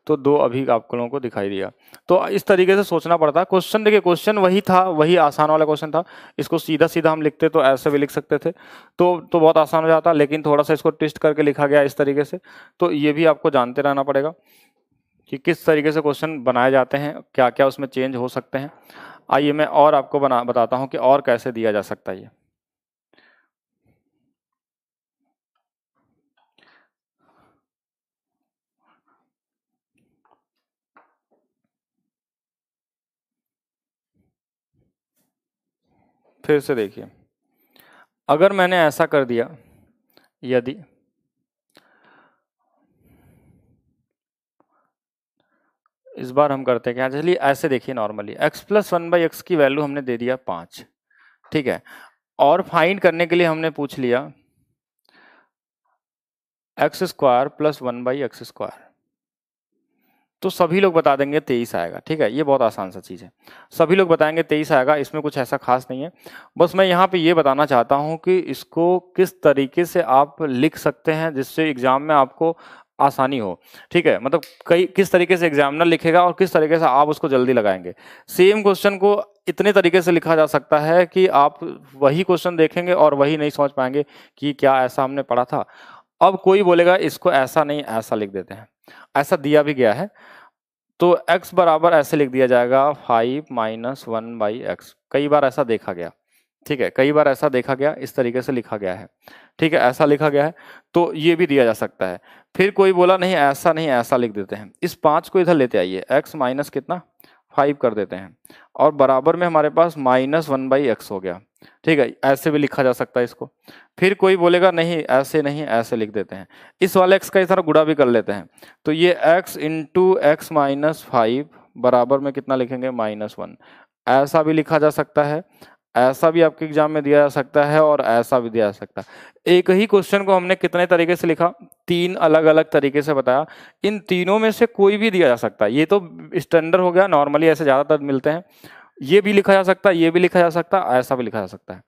A: तो दो अभी आप लोगों को दिखाई दिया तो इस तरीके से सोचना पड़ता है क्वेश्चन देखिए क्वेश्चन वही था वही आसान वाला क्वेश्चन था इसको सीधा सीधा हम लिखते तो ऐसे भी लिख सकते थे तो तो बहुत आसान हो जाता लेकिन थोड़ा सा इसको ट्विस्ट करके लिखा गया इस तरीके से तो ये भी आपको जानते रहना पड़ेगा कि किस तरीके से क्वेश्चन बनाए जाते हैं क्या क्या उसमें चेंज हो सकते हैं आइए मैं और आपको बना बताता हूँ कि और कैसे दिया जा सकता है ये फिर से देखिए अगर मैंने ऐसा कर दिया यदि इस बार हम करते क्या चलिए ऐसे देखिए normally x plus one by x की वैल्यू हमने दे दिया पाँच ठीक है और फाइंड करने के लिए हमने पूछ लिया x square plus one by x square तो सभी लोग बता देंगे तेईस आएगा ठीक है ये बहुत आसान सा चीज़ है सभी लोग बताएंगे तेईस आएगा इसमें कुछ ऐसा खास नहीं है बस मैं यहाँ पे ये बताना चाहता हूँ कि इसको किस तरीके से आप लिख सकते हैं जिससे एग्ज़ाम में आपको आसानी हो ठीक है मतलब कई किस तरीके से एग्जामिनर लिखेगा और किस तरीके से आप उसको जल्दी लगाएंगे सेम क्वेश्चन को इतने तरीके से लिखा जा सकता है कि आप वही क्वेश्चन देखेंगे और वही नहीं समझ पाएंगे कि क्या ऐसा हमने पढ़ा था अब कोई बोलेगा इसको ऐसा नहीं ऐसा लिख देते हैं ऐसा दिया भी गया है तो x बराबर ऐसे लिख दिया जाएगा five minus one by x कई बार ऐसा देखा गया ठीक है कई बार ऐसा देखा गया इस तरीके से लिखा गया है ठीक है ऐसा लिखा गया है तो ये भी दिया जा सकता है फिर कोई बोला नहीं ऐसा नहीं ऐसा लिख देते हैं इस पाँच को इधर लेते आइए एक्स माइनस कितना फाइव कर देते हैं और बराबर में हमारे पास माइनस वन बाई एक्स हो गया ठीक है ऐसे भी लिखा जा सकता है इसको फिर कोई बोलेगा नहीं ऐसे नहीं ऐसे लिख देते हैं इस वाले एक्स का सारा गुड़ा भी कर लेते हैं तो ये x into x minus five बराबर में कितना लिखेंगे माइनस वन ऐसा भी लिखा जा सकता है ऐसा भी आपके एग्जाम में दिया जा सकता है और ऐसा भी दिया जा सकता है एक ही क्वेश्चन को हमने कितने तरीके से लिखा तीन अलग अलग तरीके से बताया इन तीनों में से कोई भी दिया जा सकता है ये तो स्टैंडर्ड हो गया नॉर्मली ऐसे ज़्यादातर मिलते हैं ये भी लिखा जा सकता है ये भी लिखा जा सकता है ऐसा भी लिखा जा सकता है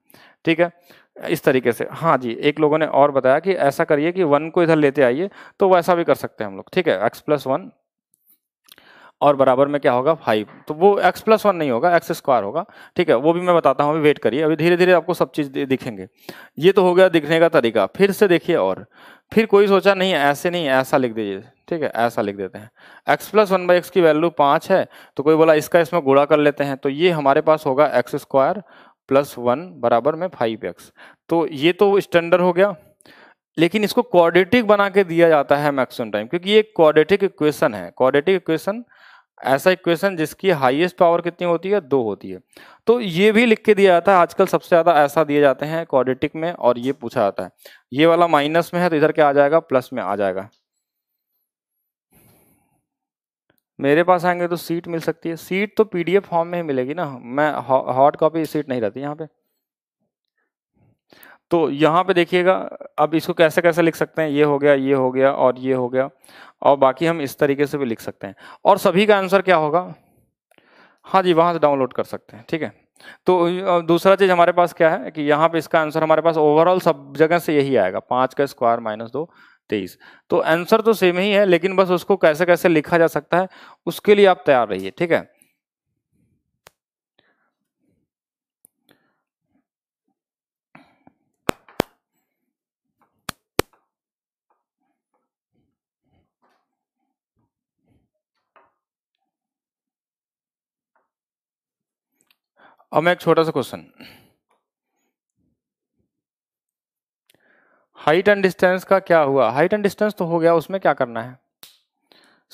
A: ठीक है इस तरीके से हाँ जी एक लोगों ने और बताया कि ऐसा करिए कि वन को इधर लेते आइए तो वैसा भी कर सकते हैं हम लोग ठीक है एक्स प्लस वन और बराबर में क्या होगा फाइव तो वो एक्स प्लस वन नहीं होगा एक्स स्क्वायर होगा ठीक है वो भी मैं बताता हूँ अभी वेट करिए अभी धीरे धीरे आपको सब चीज़ दिखेंगे ये तो हो गया दिखने का तरीका फिर से देखिए और फिर कोई सोचा नहीं ऐसे नहीं ऐसा लिख दीजिए ठीक है ऐसा लिख देते हैं x plus one by x की वैल्यू पाँच है तो कोई बोला इसका इसमें गुड़ा कर लेते हैं तो ये हमारे पास होगा एक्स स्क्वायर प्लस वन बराबर में फाइव एक्स तो ये तो स्टैंडर्ड हो गया लेकिन इसको क्वाड्रेटिक बना के दिया जाता है मैक्सिमम टाइम क्योंकि ये क्वाड्रेटिक इक्वेशन है क्वाड्रेटिक इक्वेशन ऐसा इक्वेशन जिसकी हाईएस्ट पावर कितनी होती है दो होती है तो ये भी लिख के दिया जाता है आजकल सबसे ज़्यादा ऐसा दिए जाते हैं क्वाड्रेटिक में और ये पूछा जाता है ये वाला माइनस में है तो इधर क्या आ जाएगा प्लस में आ जाएगा मेरे पास आएंगे तो सीट मिल सकती है सीट तो पीडीएफ फॉर्म में ही मिलेगी ना मैं हॉट कॉपी सीट नहीं रहती यहाँ पे तो यहाँ पे देखिएगा अब इसको कैसे कैसे लिख सकते हैं ये हो गया ये हो गया और ये हो गया और बाकी हम इस तरीके से भी लिख सकते हैं और सभी का आंसर क्या होगा हाँ जी वहाँ से डाउनलोड कर सकते हैं ठीक है तो दूसरा चीज़ हमारे पास क्या है कि यहाँ पे इसका आंसर हमारे पास ओवरऑल सब जगह से यही आएगा पाँच का स्क्वायर माइनस दो तेईस तो आंसर तो सेम ही है लेकिन बस उसको कैसे कैसे लिखा जा सकता है उसके लिए आप तैयार रहिए ठीक है अब मैं एक छोटा सा क्वेश्चन हाइट एंड डिस्टेंस का क्या हुआ हाइट एंड डिस्टेंस तो हो गया उसमें क्या करना है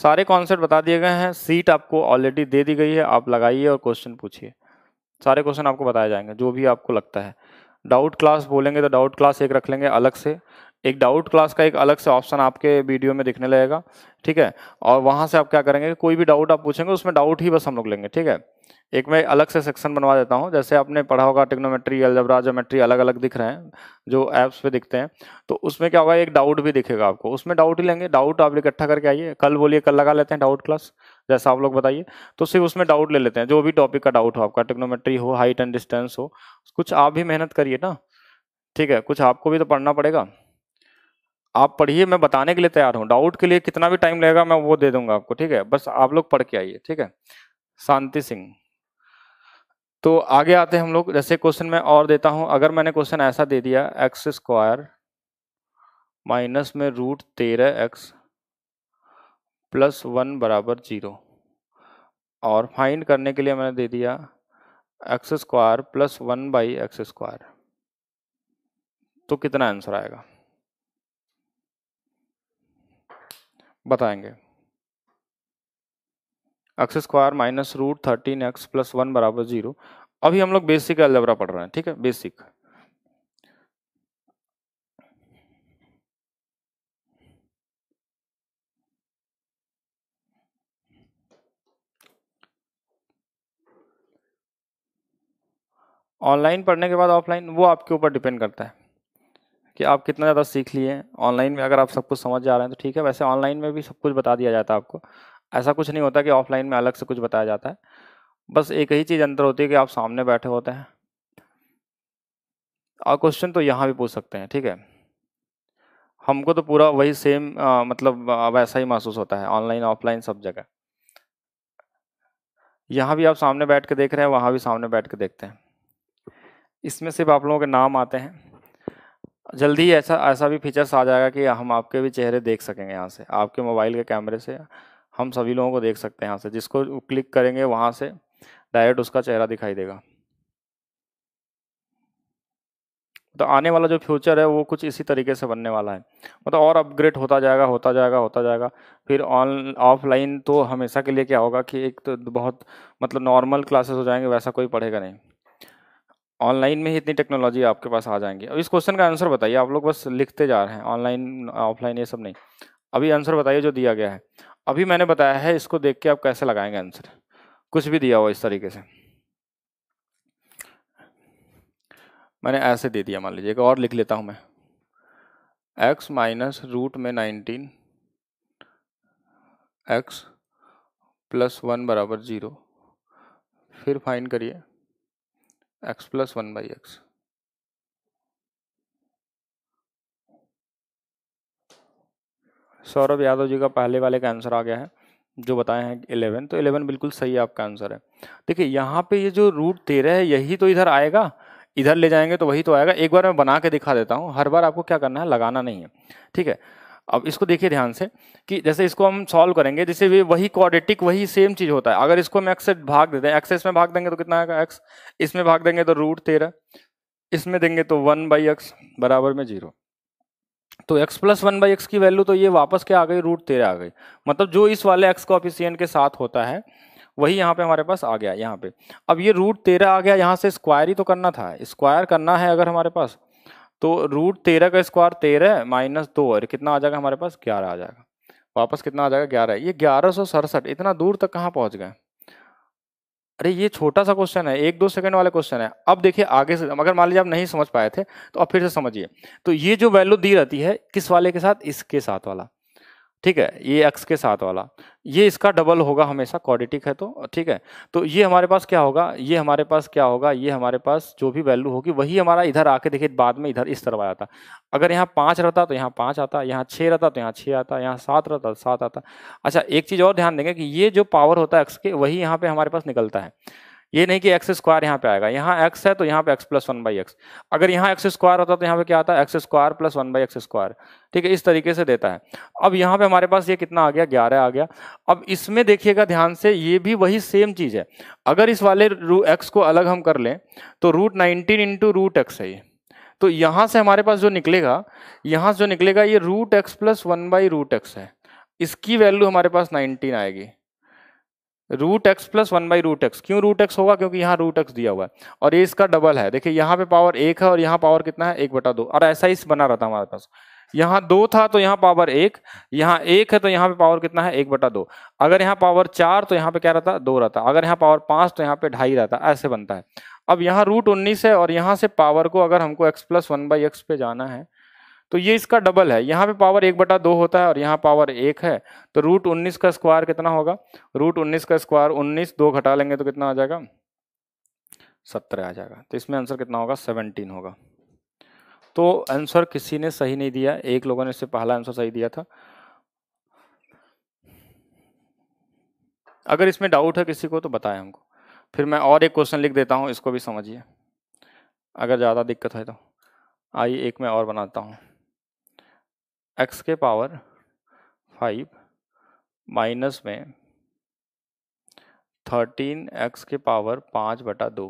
A: सारे कॉन्सेप्ट बता दिए गए हैं सीट आपको ऑलरेडी दे दी गई है आप लगाइए और क्वेश्चन पूछिए सारे क्वेश्चन आपको बताए जाएंगे जो भी आपको लगता है डाउट क्लास बोलेंगे तो डाउट क्लास एक रख लेंगे अलग से एक डाउट क्लास का एक अलग से ऑप्शन आपके वीडियो में दिखने लगेगा ठीक है और वहाँ से आप क्या करेंगे कोई भी डाउट आप पूछेंगे उसमें डाउट ही बस हम लोग लेंगे ठीक है एक मैं अलग से सेक्शन बनवा देता हूँ जैसे आपने पढ़ा होगा टेक्नोमेट्री अल्जबरा जोमेट्री अलग अलग दिख रहे हैं जो ऐप्स पे दिखते हैं तो उसमें क्या होगा एक डाउट भी दिखेगा आपको उसमें डाउट ही लेंगे डाउट आप इकट्ठा करके आइए कल बोलिए कल लगा लेते हैं डाउट क्लास जैसा आप लोग बताइए तो सिर्फ उसमें डाउट ले लेते हैं जो भी टॉपिक का डाउट हो आपका टेक्नोमेट्री हो हाइट एंड डिस्टेंस हो कुछ आप भी मेहनत करिए ना ठीक है कुछ आपको भी तो पढ़ना पड़ेगा आप पढ़िए मैं बताने के लिए तैयार हूँ डाउट के लिए कितना भी टाइम लगेगा मैं वो दे दूंगा आपको ठीक है बस आप लोग पढ़ के आइए ठीक है शांति सिंह तो आगे आते हैं हम लोग जैसे क्वेश्चन मैं और देता हूं अगर मैंने क्वेश्चन ऐसा दे दिया एक्स स्क्वायर माइनस में रूट तेरह एक्स प्लस वन बराबर जीरो और फाइंड करने के लिए मैंने दे दिया x square plus one by x square तो कितना आंसर आएगा बताएंगे x square minus root thirteen x plus one बराबर जीरो अभी हम लोग बेसिक अलजबरा पढ़ रहे हैं ठीक है बेसिक ऑनलाइन पढ़ने के बाद ऑफलाइन वो आपके ऊपर डिपेंड करता है कि आप कितना ज़्यादा सीख लिए ऑनलाइन में अगर आप सब कुछ समझ जा रहे हैं तो ठीक है वैसे ऑनलाइन में भी सब कुछ बता दिया जाता है आपको ऐसा कुछ नहीं होता कि ऑफलाइन में अलग से कुछ बताया जाता है बस एक ही चीज़ अंतर होती है कि आप सामने बैठे होते हैं और क्वेश्चन तो यहाँ भी पूछ सकते हैं ठीक है हमको तो पूरा वही सेम आ, मतलब वैसा ही महसूस होता है ऑनलाइन ऑफलाइन सब जगह यहाँ भी आप सामने बैठ के देख रहे हैं वहाँ भी सामने बैठ के देखते हैं इसमें सिर्फ आप लोगों के नाम आते हैं जल्दी ही ऐसा ऐसा भी फीचर्स आ जाएगा कि हम आपके भी चेहरे देख सकेंगे यहाँ से आपके मोबाइल के कैमरे से हम सभी लोगों को देख सकते हैं यहाँ से जिसको क्लिक करेंगे वहाँ से डायरेक्ट उसका चेहरा दिखाई देगा तो आने वाला जो फ्यूचर है वो कुछ इसी तरीके से बनने वाला है मतलब और अपग्रेड होता जाएगा होता जाएगा होता जाएगा फिर ऑन ऑफलाइन तो हमेशा के लिए क्या होगा कि एक तो बहुत मतलब नॉर्मल क्लासेस हो जाएंगे वैसा कोई पढ़ेगा नहीं ऑनलाइन में ही इतनी टेक्नोलॉजी आपके पास आ जाएंगी अब इस क्वेश्चन का आंसर बताइए आप लोग बस लिखते जा रहे हैं ऑनलाइन ऑफलाइन ये सब नहीं अभी आंसर बताइए जो दिया गया है अभी मैंने बताया है इसको देख के आप कैसे लगाएंगे आंसर कुछ भी दिया हुआ इस तरीके से मैंने ऐसे दे दिया मान लीजिए और लिख लेता हूँ मैं एक्स माइनस रूट में नाइनटीन एक्स प्लस वन बराबर ज़ीरो फिर फाइन करिए x plus one by x Saurabh Yadav ji का पहले वाले का आंसर आ गया है जो बताए हैं इलेवन तो इलेवन बिल्कुल सही आपका आंसर है देखिए यहाँ पे ये जो रूट तेरह है यही तो इधर आएगा इधर ले जाएंगे तो वही तो आएगा एक बार मैं बना के दिखा देता हूँ हर बार आपको क्या करना है लगाना नहीं है ठीक है अब इसको देखिए ध्यान से कि जैसे इसको हम सॉल्व करेंगे जैसे वे वही क्वाड्रेटिक वही सेम चीज होता है अगर इसको हम एक्स से भाग देते हैं एक्सेस में भाग देंगे तो कितना आएगा एक्स इसमें भाग देंगे तो रूट तेरह इसमें देंगे तो वन बाई एक्स बराबर में जीरो तो x plus one by x की वैल्यू तो ये वापस क्या आ गई रूट तेरह आ गई मतलब जो इस वाले x ऑफिसियन के साथ होता है वही यहाँ पे हमारे पास आ गया यहाँ पे अब ये रूट तेरह आ गया यहाँ से स्क्वायर ही तो करना था स्क्वायर करना है अगर हमारे पास तो रूट तेरह का स्क्वायर तेरह माइनस दो और कितना आ जाएगा हमारे पास ग्यारह आ जाएगा वापस कितना आ जाएगा ग्यारह ये ग्यारह सौ सड़सठ इतना दूर तक कहाँ पहुँच गए अरे ये छोटा सा क्वेश्चन है एक दो सेकंड वाला क्वेश्चन है अब देखिए आगे से अगर मान लीजिए आप नहीं समझ पाए थे तो अब फिर से समझिए तो ये जो वैल्यू दी रहती है किस वाले के साथ इसके साथ वाला ठीक है ये एक्स के साथ वाला ये इसका डबल होगा हमेशा क्वाड्रेटिक है तो ठीक है तो ये हमारे पास क्या होगा ये हमारे पास क्या होगा ये हमारे पास जो भी वैल्यू होगी वही हमारा इधर आके देखिए बाद में इधर इस तरफ आता अगर यहाँ पाँच रहता तो यहाँ पाँच आता यहाँ छः रहता तो यहाँ छः आता यहाँ सात रहता तो सात आता अच्छा एक चीज़ और ध्यान देंगे कि ये जो पावर होता है एक्स के वही यहाँ पर हमारे पास निकलता है ये नहीं कि एक्स स्क्वायर यहाँ पे आएगा यहाँ एक्स है तो यहाँ पे x plus one by x अगर यहाँ एक्स स्क्वायर होता तो यहाँ पे क्या आता है x square plus one by x square ठीक है इस तरीके से देता है अब यहाँ पे हमारे पास ये कितना आ गया ग्यारह आ गया अब इसमें देखिएगा ध्यान से ये भी वही सेम चीज़ है अगर इस वाले रू एक्स को अलग हम कर लें तो root nineteen into root x है ये तो यहाँ से हमारे पास जो निकलेगा यहाँ से जो निकलेगा ये root x plus one by root x है इसकी वैल्यू हमारे पास नाइनटीन आएगी root x plus one by root x क्यों रूट एक्स होगा क्योंकि यहाँ रूट एक्स दिया हुआ है और ये इसका डबल है देखिए यहाँ पे पावर एक है और यहाँ पावर कितना है एक बटा दो और ऐसा ही बना रहता हमारे पास यहाँ दो था तो यहाँ पावर एक यहाँ एक है तो यहाँ पे पावर कितना है एक बटा दो अगर यहाँ पावर चार तो यहाँ पे क्या रहता दो रहता अगर यहाँ पावर पाँच तो यहाँ पे ढाई रहता ऐसे बनता है अब यहाँ रूट उन्नीस है और यहाँ से पावर को अगर हमको x plus one by x पे जाना है तो ये इसका डबल है यहाँ पे पावर एक बटा दो होता है और यहाँ पावर एक है तो रूट उन्नीस का स्क्वायर कितना होगा रूट उन्नीस का स्क्वायर उन्नीस दो घटा लेंगे तो कितना आ जाएगा सत्रह आ जाएगा तो इसमें आंसर कितना होगा सेवनटीन होगा तो आंसर किसी ने सही नहीं दिया एक लोगों ने इससे पहला आंसर सही दिया था अगर इसमें डाउट है किसी को तो बताएं हमको फिर मैं और एक क्वेश्चन लिख देता हूँ इसको भी समझिए अगर ज़्यादा दिक्कत है तो आइए एक मैं और बनाता हूँ एक्स के पावर फाइव माइनस में थर्टीन एक्स के पावर पाँच बटा दो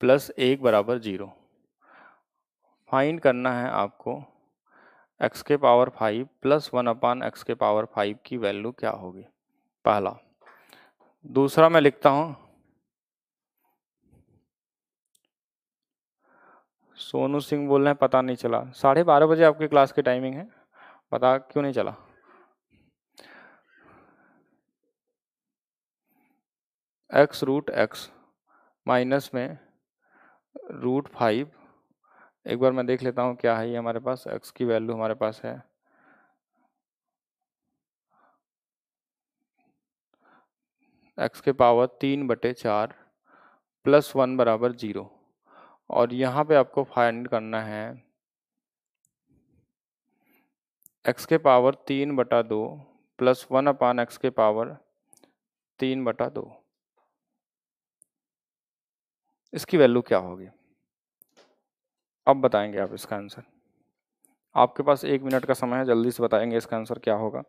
A: प्लस एक बराबर जीरो फाइंड करना है आपको एक्स के power five plus one upon x के पावर फाइव की वैल्यू क्या होगी पहला दूसरा मैं लिखता हूँ सोनू सिंह बोल रहे हैं पता नहीं चला साढ़े बारह बजे आपके क्लास की टाइमिंग है पता क्यों नहीं चला एक्स रूट एक्स माइनस में रूट फाइव एक बार मैं देख लेता हूँ क्या है ये हमारे पास एक्स की वैल्यू हमारे पास है एक्स के पावर तीन बटे चार प्लस वन बराबर जीरो और यहाँ पे आपको फाइंड करना है एक्स के पावर तीन बटा दो प्लस वन अपान एक्स के पावर तीन बटा दो इसकी वैल्यू क्या होगी अब बताएंगे आप इसका आंसर आपके पास एक मिनट का समय है जल्दी से बताएंगे इसका आंसर क्या होगा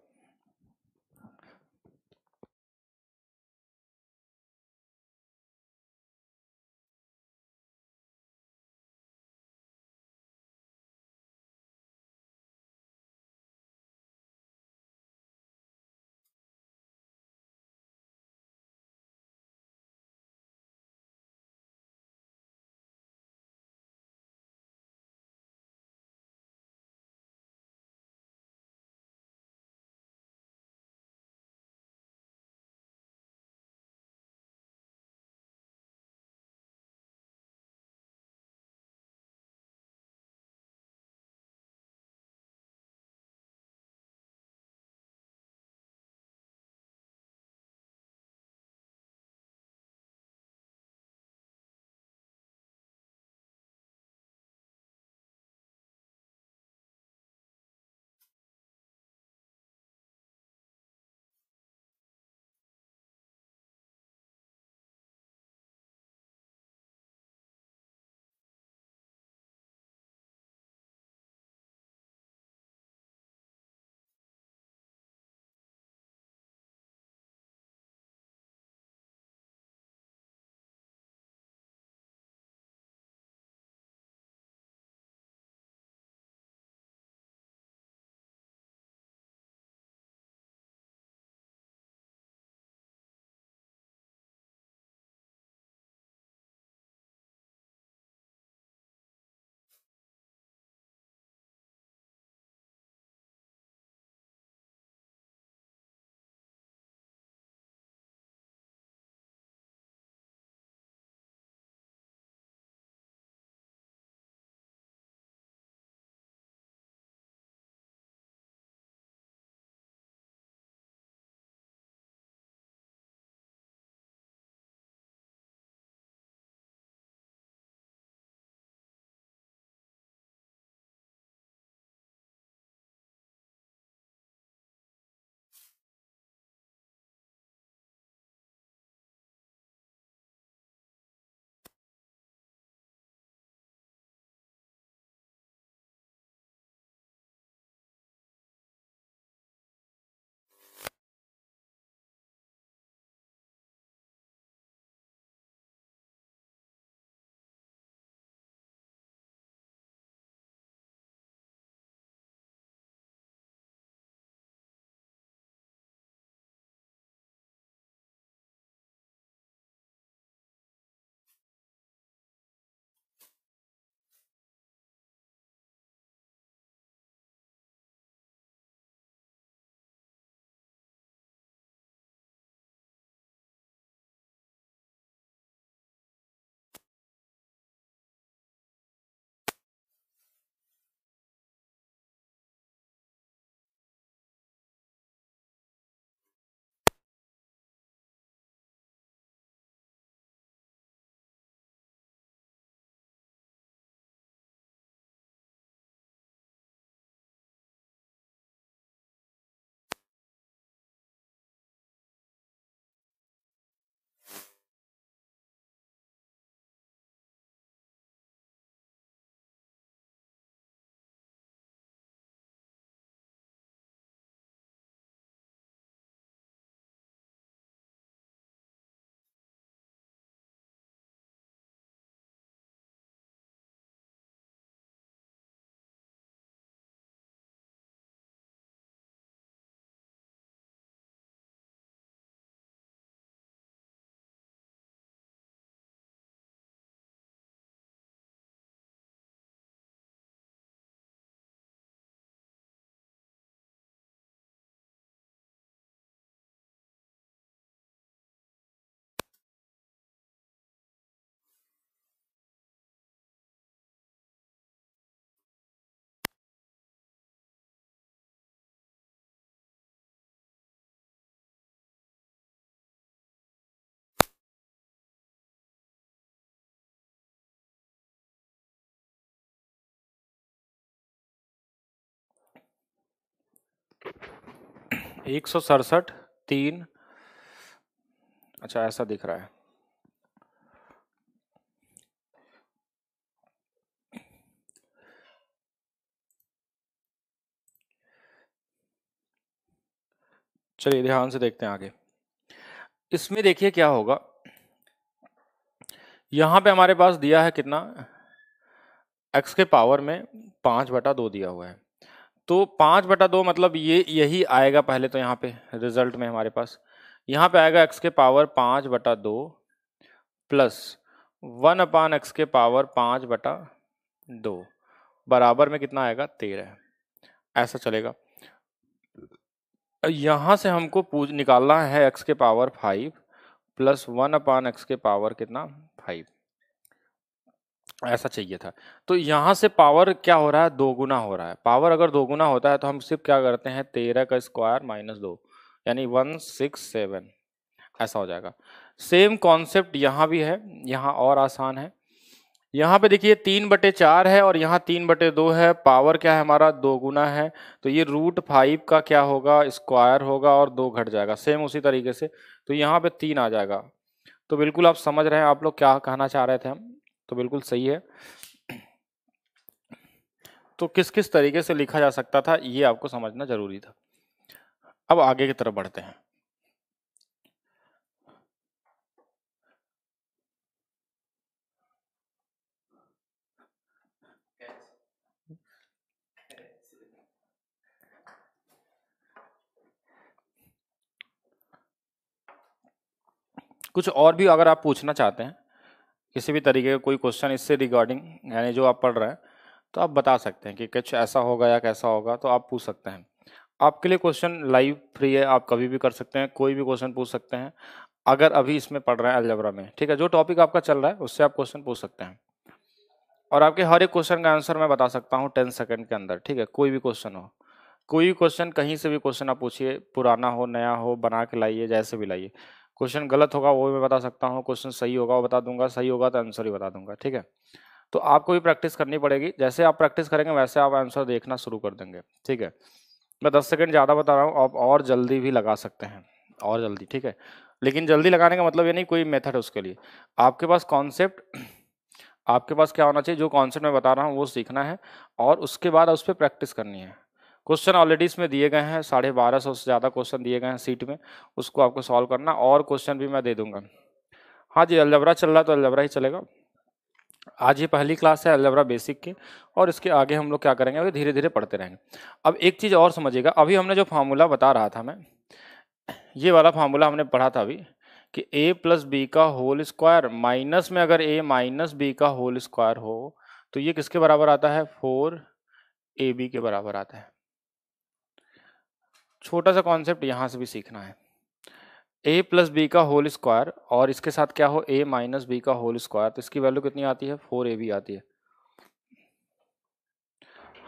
A: एक सौ सड़सठ तीन अच्छा ऐसा दिख रहा है चलिए ध्यान से देखते हैं आगे इसमें देखिए क्या होगा यहां पे हमारे पास दिया है कितना एक्स के पावर में पांच बटा दो दिया हुआ है तो पाँच बटा दो मतलब ये यही आएगा पहले तो यहाँ पे रिजल्ट में हमारे पास यहाँ पे आएगा एक्स के पावर पाँच बटा दो प्लस वन अपान एक्स के पावर पाँच बटा दो बराबर में कितना आएगा तेरह ऐसा चलेगा यहाँ से हमको पूछ निकालना है एक्स के power five plus one upon x के पावर कितना फाइव ऐसा चाहिए था तो यहाँ से पावर क्या हो रहा है दोगुना हो रहा है पावर अगर दोगुना होता है तो हम सिर्फ क्या करते हैं तेरह का स्क्वायर माइनस दो यानी वन सिक्स सेवन ऐसा हो जाएगा सेम कॉन्सेप्ट यहाँ भी है यहाँ और आसान है यहाँ पे देखिए तीन बटे चार है और यहाँ तीन बटे दो है पावर क्या है हमारा दो गुना है तो ये रूट फाइव का क्या होगा स्क्वायर होगा और दो घट जाएगा सेम उसी तरीके से तो यहाँ पे तीन आ जाएगा तो बिल्कुल आप समझ रहे हैं आप लोग क्या कहना चाह रहे थे हम तो बिल्कुल सही है तो किस किस तरीके से लिखा जा सकता था ये आपको समझना जरूरी था अब आगे की तरफ बढ़ते हैं कुछ और भी अगर आप पूछना चाहते हैं किसी भी तरीके का कोई क्वेश्चन इससे रिगार्डिंग यानी जो आप पढ़ रहे हैं तो आप बता सकते हैं कि कुछ ऐसा होगा या कैसा होगा तो आप पूछ सकते हैं आपके लिए क्वेश्चन लाइव फ्री है आप कभी भी कर सकते हैं कोई भी क्वेश्चन पूछ सकते हैं अगर अभी इसमें पढ़ रहे हैं अलजबरा में ठीक है जो टॉपिक आपका चल रहा है उससे आप क्वेश्चन पूछ सकते हैं और आपके हर एक क्वेश्चन का आंसर मैं बता सकता हूँ टेन सेकेंड के अंदर ठीक है कोई भी क्वेश्चन हो कोई भी क्वेश्चन कहीं से भी क्वेश्चन आप पूछिए पुराना हो नया हो बना के लाइए जैसे भी लाइए क्वेश्चन गलत होगा वो मैं बता सकता हूँ क्वेश्चन सही होगा वो बता दूंगा सही होगा तो आंसर ही बता दूंगा ठीक है तो आपको भी प्रैक्टिस करनी पड़ेगी जैसे आप प्रैक्टिस करेंगे वैसे आप आंसर देखना शुरू कर देंगे ठीक है मैं दस सेकेंड ज़्यादा बता रहा हूँ आप और जल्दी भी लगा सकते हैं और जल्दी ठीक है लेकिन जल्दी लगाने का मतलब ये नहीं कोई मेथड है उसके लिए आपके पास कॉन्सेप्ट आपके पास क्या होना चाहिए जो कॉन्सेप्ट मैं बता रहा हूँ वो सीखना है और उसके बाद उस पर प्रैक्टिस करनी है क्वेश्चन ऑलरेडी इसमें दिए गए हैं साढ़े बारह सौ से ज़्यादा क्वेश्चन दिए गए हैं सीट में उसको आपको सॉल्व करना और क्वेश्चन भी मैं दे दूंगा हाँ जी अलजबरा चल रहा है तो अलजबरा ही चलेगा आज ये पहली क्लास है अलजबरा बेसिक की और इसके आगे हम लोग क्या करेंगे अभी धीरे धीरे पढ़ते रहेंगे अब एक चीज़ और समझिएगा अभी हमने जो फार्मूला बता रहा था मैं ये वाला फार्मूला हमने पढ़ा था अभी कि ए प्लस बी का होल स्क्वायर माइनस में अगर ए माइनस बी का होल स्क्वायर हो तो ये किसके बराबर आता है फोर ए बी के बराबर आता है छोटा सा कॉन्सेप्ट यहाँ से भी सीखना है ए प्लस बी का होल स्क्वायर और इसके साथ क्या हो ए माइनस बी का होल स्क्वायर तो इसकी वैल्यू कितनी आती है फोर ए बी आती है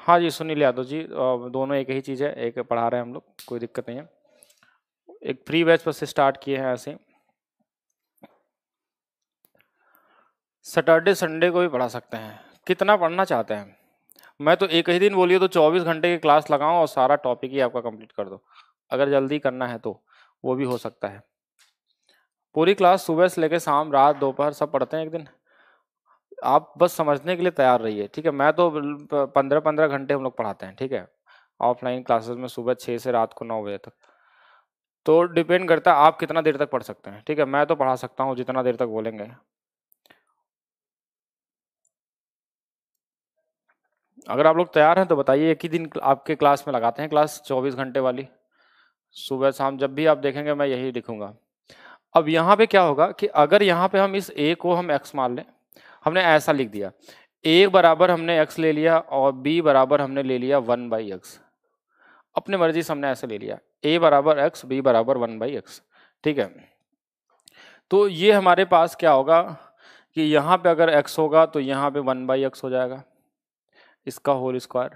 A: हाँ जी सुनील यादव जी दोनों एक ही चीज़ है एक पढ़ा रहे हैं हम लोग कोई दिक्कत नहीं है एक प्री बैच पर से स्टार्ट किए हैं ऐसे सैटरडे संडे को भी पढ़ा सकते हैं कितना पढ़ना चाहते हैं मैं तो एक ही दिन बोलिए तो चौबीस घंटे की क्लास लगाऊँ और सारा टॉपिक ही आपका कंप्लीट कर दो अगर जल्दी करना है तो वो भी हो सकता है पूरी क्लास सुबह से लेकर शाम रात दोपहर सब पढ़ते हैं एक दिन आप बस समझने के लिए तैयार रहिए ठीक है मैं तो पंद्रह पंद्रह घंटे हम लोग पढ़ाते हैं ठीक है ऑफलाइन क्लासेस में सुबह छः से रात को नौ बजे तक तो डिपेंड करता है आप कितना देर तक पढ़ सकते हैं ठीक है मैं तो पढ़ा सकता हूँ जितना देर तक बोलेंगे अगर आप लोग तैयार हैं तो बताइए एक ही दिन आपके क्लास में लगाते हैं क्लास 24 घंटे वाली सुबह शाम जब भी आप देखेंगे मैं यही लिखूंगा अब यहाँ पे क्या होगा कि अगर यहाँ पे हम इस ए को हम एक्स मान लें हमने ऐसा लिख दिया ए बराबर हमने एक्स ले लिया और बी बराबर हमने ले लिया वन बाई एक्स अपने मर्जी से हमने ऐसे ले लिया ए बराबर एक्स बी बराबर वन बाई एक्स ठीक है तो ये हमारे पास क्या होगा कि यहाँ पे अगर एक्स होगा तो यहाँ पे वन बाई एक्स हो जाएगा इसका होल स्क्वायर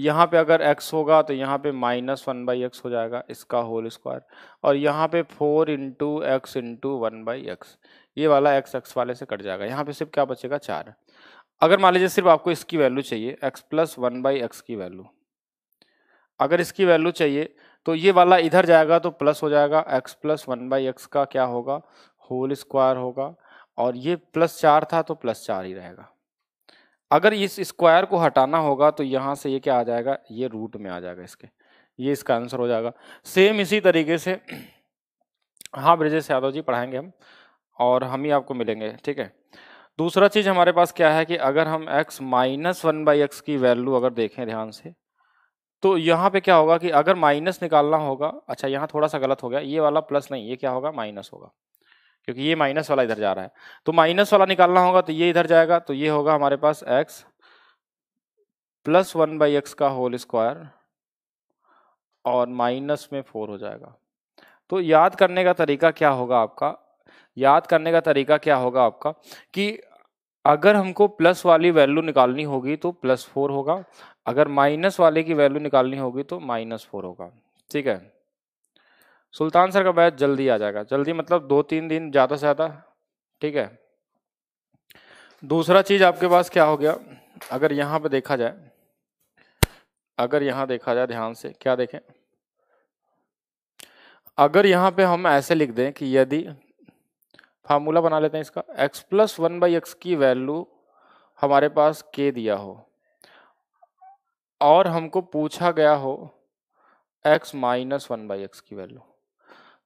A: यहाँ पे अगर x होगा तो यहाँ पे माइनस वन बाई एक्स हो जाएगा इसका होल स्क्वायर और यहाँ पे four into x into one by x ये वाला एक्स एक्स वाले से कट जाएगा यहाँ पे सिर्फ क्या बचेगा चार अगर मान लीजिए सिर्फ आपको इसकी वैल्यू चाहिए x plus one by x की वैल्यू अगर इसकी वैल्यू चाहिए तो ये वाला इधर जाएगा तो प्लस हो जाएगा x plus one by x का क्या होगा होल स्क्वायर होगा और ये प्लस चार था तो प्लस चार ही रहेगा अगर इस स्क्वायर को हटाना होगा तो यहाँ से ये क्या आ जाएगा ये रूट में आ जाएगा इसके ये इसका आंसर हो जाएगा सेम इसी तरीके से हाँ ब्रजेश यादव जी पढ़ाएंगे हम और हम ही आपको मिलेंगे ठीक है दूसरा चीज़ हमारे पास क्या है कि अगर हम x minus one by x की वैल्यू अगर देखें ध्यान से तो यहाँ पे क्या होगा कि अगर माइनस निकालना होगा अच्छा यहाँ थोड़ा सा गलत हो गया ये वाला प्लस नहीं ये क्या होगा माइनस होगा क्योंकि ये माइनस वाला इधर जा रहा है तो माइनस वाला निकालना होगा तो ये इधर जाएगा तो ये होगा हमारे पास x plus one by x का होल स्क्वायर और माइनस में फोर हो जाएगा तो याद करने का तरीका क्या होगा आपका याद करने का तरीका क्या होगा आपका कि अगर हमको प्लस वाली वैल्यू निकालनी होगी तो प्लस फोर होगा अगर माइनस वाले की वैल्यू निकालनी होगी तो माइनस फोर होगा ठीक है सुल्तान सर का बैच जल्दी आ जाएगा जल्दी मतलब दो तीन दिन ज़्यादा से ज़्यादा ठीक है दूसरा चीज़ आपके पास क्या हो गया अगर यहाँ पे देखा जाए अगर यहाँ देखा जाए ध्यान से क्या देखें अगर यहाँ पे हम ऐसे लिख दें कि यदि फार्मूला बना लेते हैं इसका x plus one by x की वैल्यू हमारे पास k दिया हो और हमको पूछा गया हो x minus one by x की वैल्यू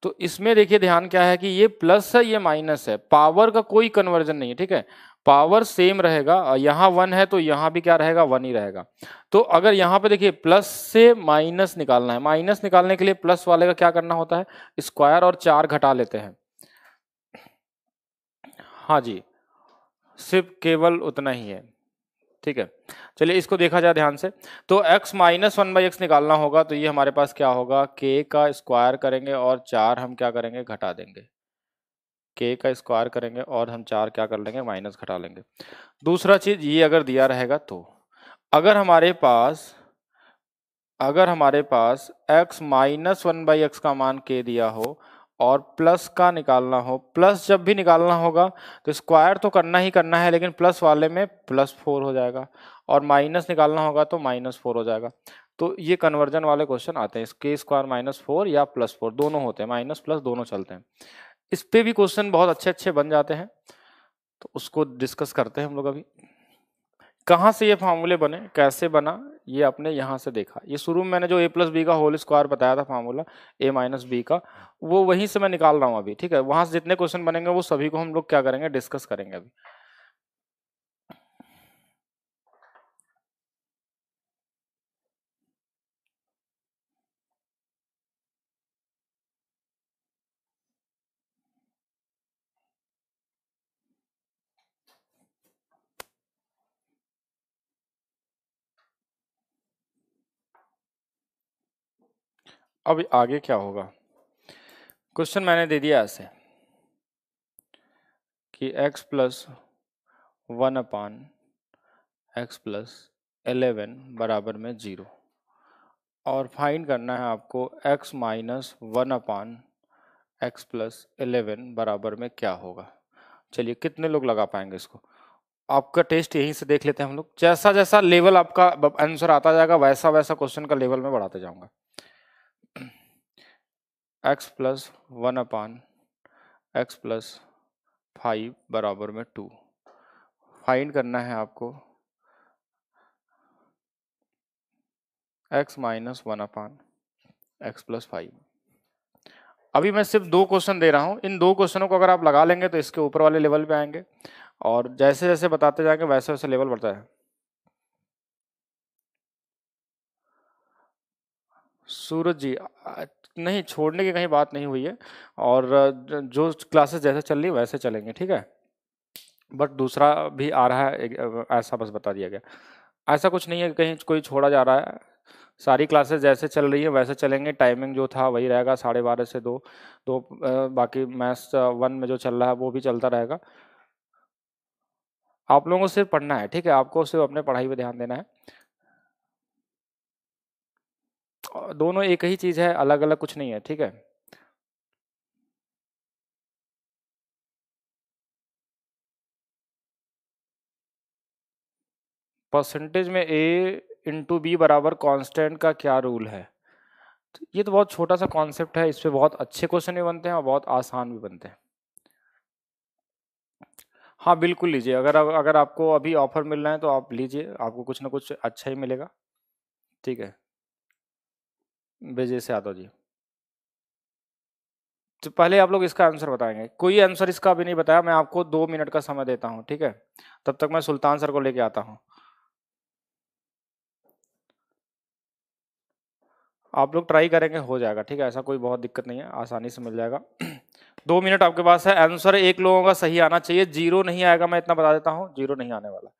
A: तो इसमें देखिए ध्यान क्या है कि ये प्लस है ये माइनस है पावर का कोई कन्वर्जन नहीं है ठीक है पावर सेम रहेगा यहाँ वन है तो यहाँ भी क्या रहेगा वन ही रहेगा तो अगर यहाँ पे देखिए प्लस से माइनस निकालना है माइनस निकालने के लिए प्लस वाले का क्या करना होता है स्क्वायर और चार घटा लेते हैं हाँ जी सिर्फ केवल उतना ही है ठीक है चलिए इसको देखा जाए ध्यान से तो x minus one by x निकालना होगा तो ये हमारे पास क्या होगा k का स्क्वायर करेंगे और चार हम क्या करेंगे घटा देंगे k का स्क्वायर करेंगे और हम चार क्या कर लेंगे माइनस घटा लेंगे दूसरा चीज़ ये अगर दिया रहेगा तो अगर हमारे पास अगर हमारे पास x minus one by x का मान k दिया हो और प्लस का निकालना हो प्लस जब भी निकालना होगा तो स्क्वायर तो करना ही करना है लेकिन प्लस वाले में प्लस फोर हो जाएगा और माइनस निकालना होगा तो माइनस फोर हो जाएगा तो ये कन्वर्जन वाले क्वेश्चन आते हैं इसके स्क्वायर माइनस फोर या प्लस फोर दोनों होते हैं माइनस प्लस दोनों चलते हैं इस पर भी क्वेश्चन बहुत अच्छे अच्छे बन जाते हैं तो उसको डिस्कस करते हैं हम लोग अभी कहाँ से ये फार्मूले बने कैसे बना ये आपने यहाँ से देखा ये शुरू में मैंने जो ए प्लस बी का होल स्क्वायर बताया था फार्मूला ए माइनस बी का वो वहीं से मैं निकाल रहा हूँ अभी ठीक है वहाँ से जितने क्वेश्चन बनेंगे वो सभी को हम लोग क्या करेंगे डिस्कस करेंगे अभी अब आगे क्या होगा क्वेश्चन मैंने दे दिया ऐसे कि x plus one upon x plus eleven बराबर में ज़ीरो और फाइंड करना है आपको x minus one upon x plus eleven बराबर में क्या होगा चलिए कितने लोग लगा पाएंगे इसको आपका टेस्ट यहीं से देख लेते हैं हम लोग जैसा जैसा लेवल आपका आंसर आता जाएगा वैसा वैसा क्वेश्चन का लेवल में बढ़ाते जाऊंगा x plus one upon x plus five बराबर में टू फाइंड करना है आपको x minus one upon x plus five अभी मैं सिर्फ दो क्वेश्चन दे रहा हूँ इन दो क्वेश्चनों को अगर आप लगा लेंगे तो इसके ऊपर वाले लेवल पे आएंगे और जैसे जैसे बताते जाएंगे वैसे वैसे लेवल बढ़ता है सूरज जी नहीं छोड़ने की कहीं बात नहीं हुई है और जो क्लासेस जैसे चल रही वैसे चलेंगे ठीक है बट दूसरा भी आ रहा है ऐसा बस बता दिया गया ऐसा कुछ नहीं है कहीं कोई छोड़ा जा रहा है सारी क्लासेस जैसे चल रही है वैसे चलेंगे टाइमिंग जो था वही रहेगा साढ़े बारह से दो दो बाकी मैथ्स वन में जो चल रहा है वो भी चलता रहेगा आप लोगों को सिर्फ पढ़ना है ठीक है आपको सिर्फ अपने पढ़ाई पर ध्यान देना है दोनों एक ही चीज़ है अलग अलग कुछ नहीं है ठीक है परसेंटेज में ए इंटू बी बराबर कांस्टेंट का क्या रूल है तो ये तो बहुत छोटा सा कॉन्सेप्ट है इस पर बहुत अच्छे क्वेश्चन भी बनते हैं और बहुत आसान भी बनते हैं हाँ बिल्कुल लीजिए अगर अगर आपको अभी ऑफर मिल रहा है तो आप लीजिए आपको कुछ ना कुछ अच्छा ही मिलेगा ठीक है ब्रजेश यादव जी तो पहले आप लोग इसका आंसर बताएंगे कोई आंसर इसका भी नहीं बताया मैं आपको दो मिनट का समय देता हूं ठीक है तब तक मैं सुल्तान सर को लेके आता हूं आप लोग ट्राई करेंगे हो जाएगा ठीक है ऐसा कोई बहुत दिक्कत नहीं है आसानी से मिल जाएगा दो मिनट आपके पास है आंसर एक लोगों का सही आना चाहिए जीरो नहीं आएगा मैं इतना बता देता हूँ जीरो नहीं आने वाला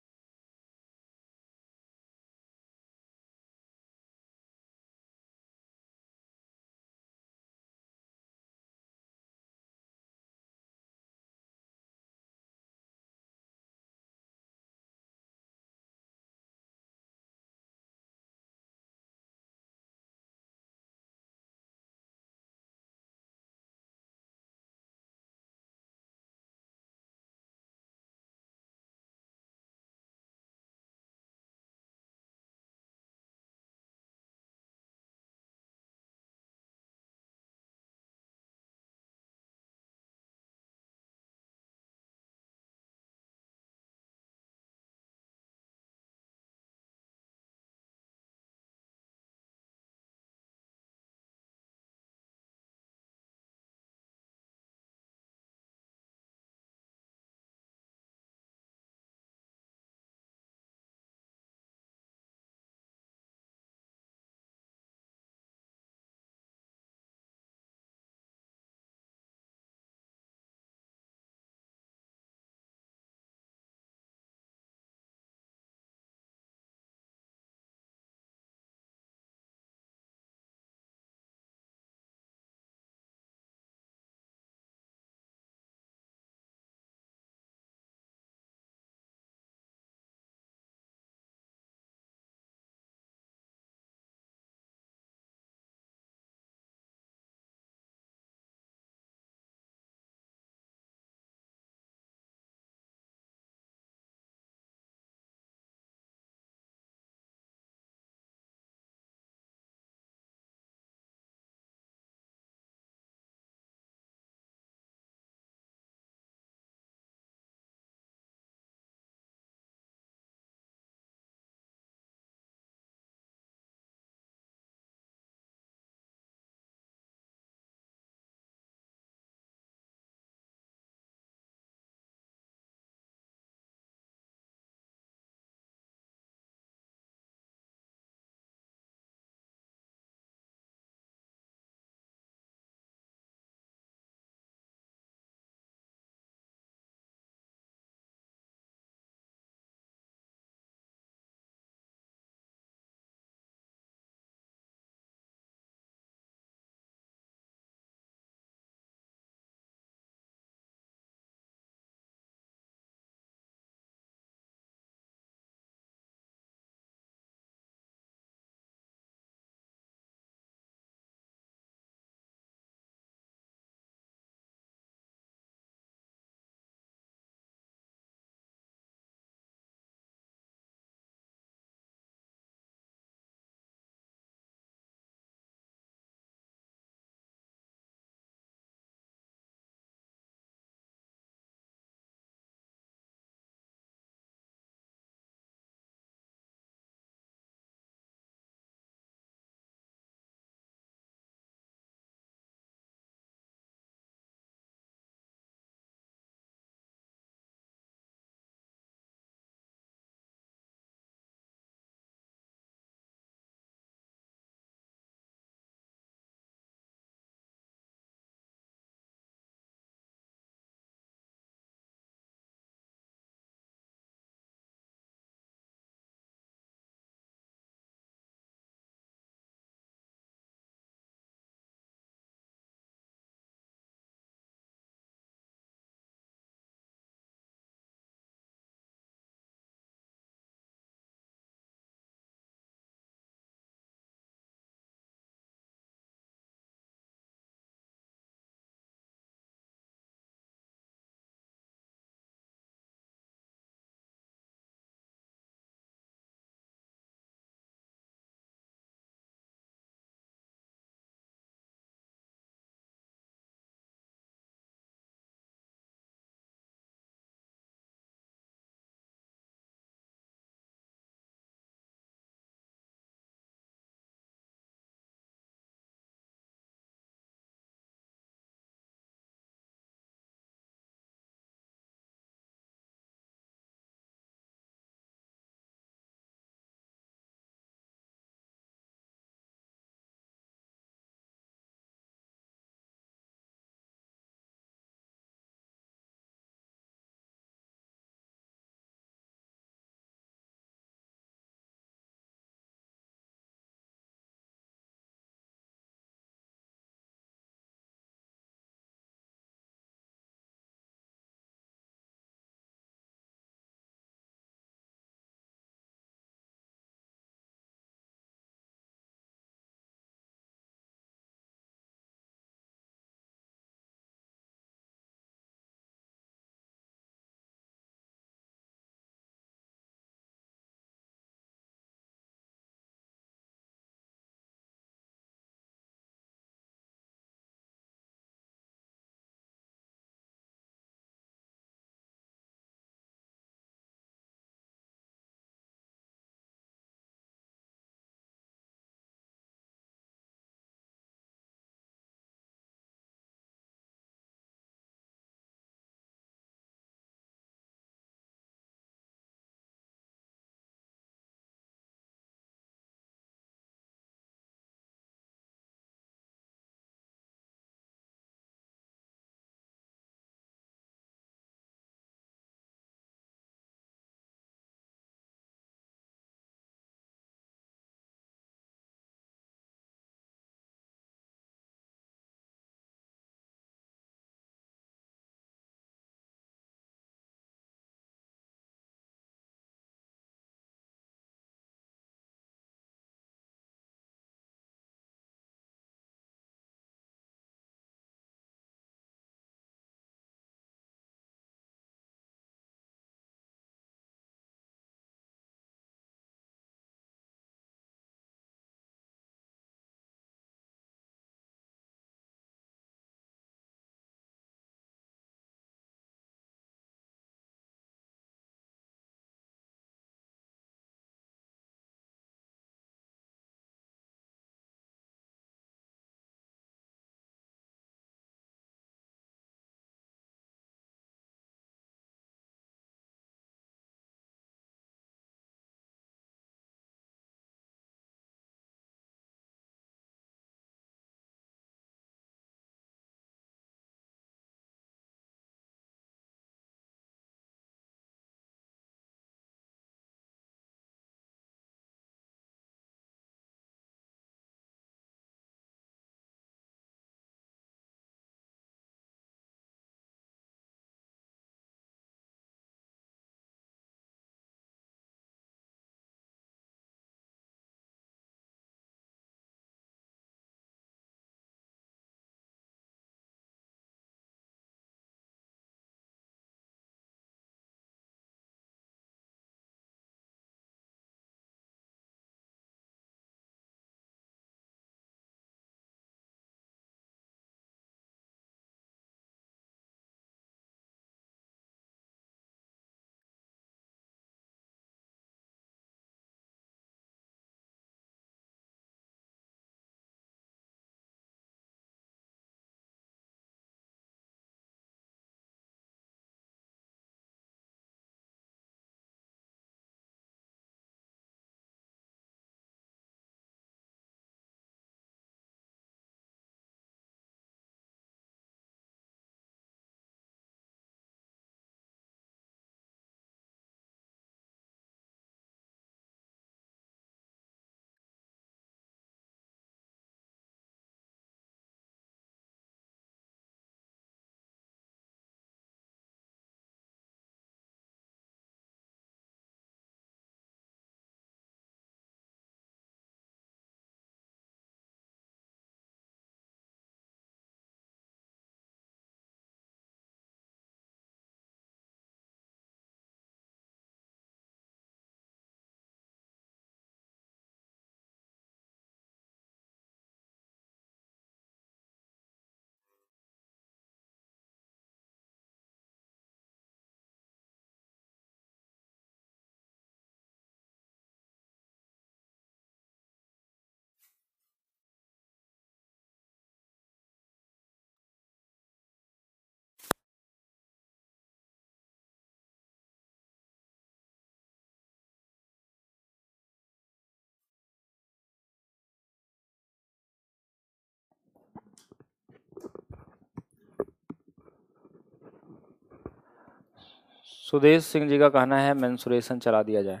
A: सुदेश सिंह जी का कहना है मैंसुरेशन चला दिया जाए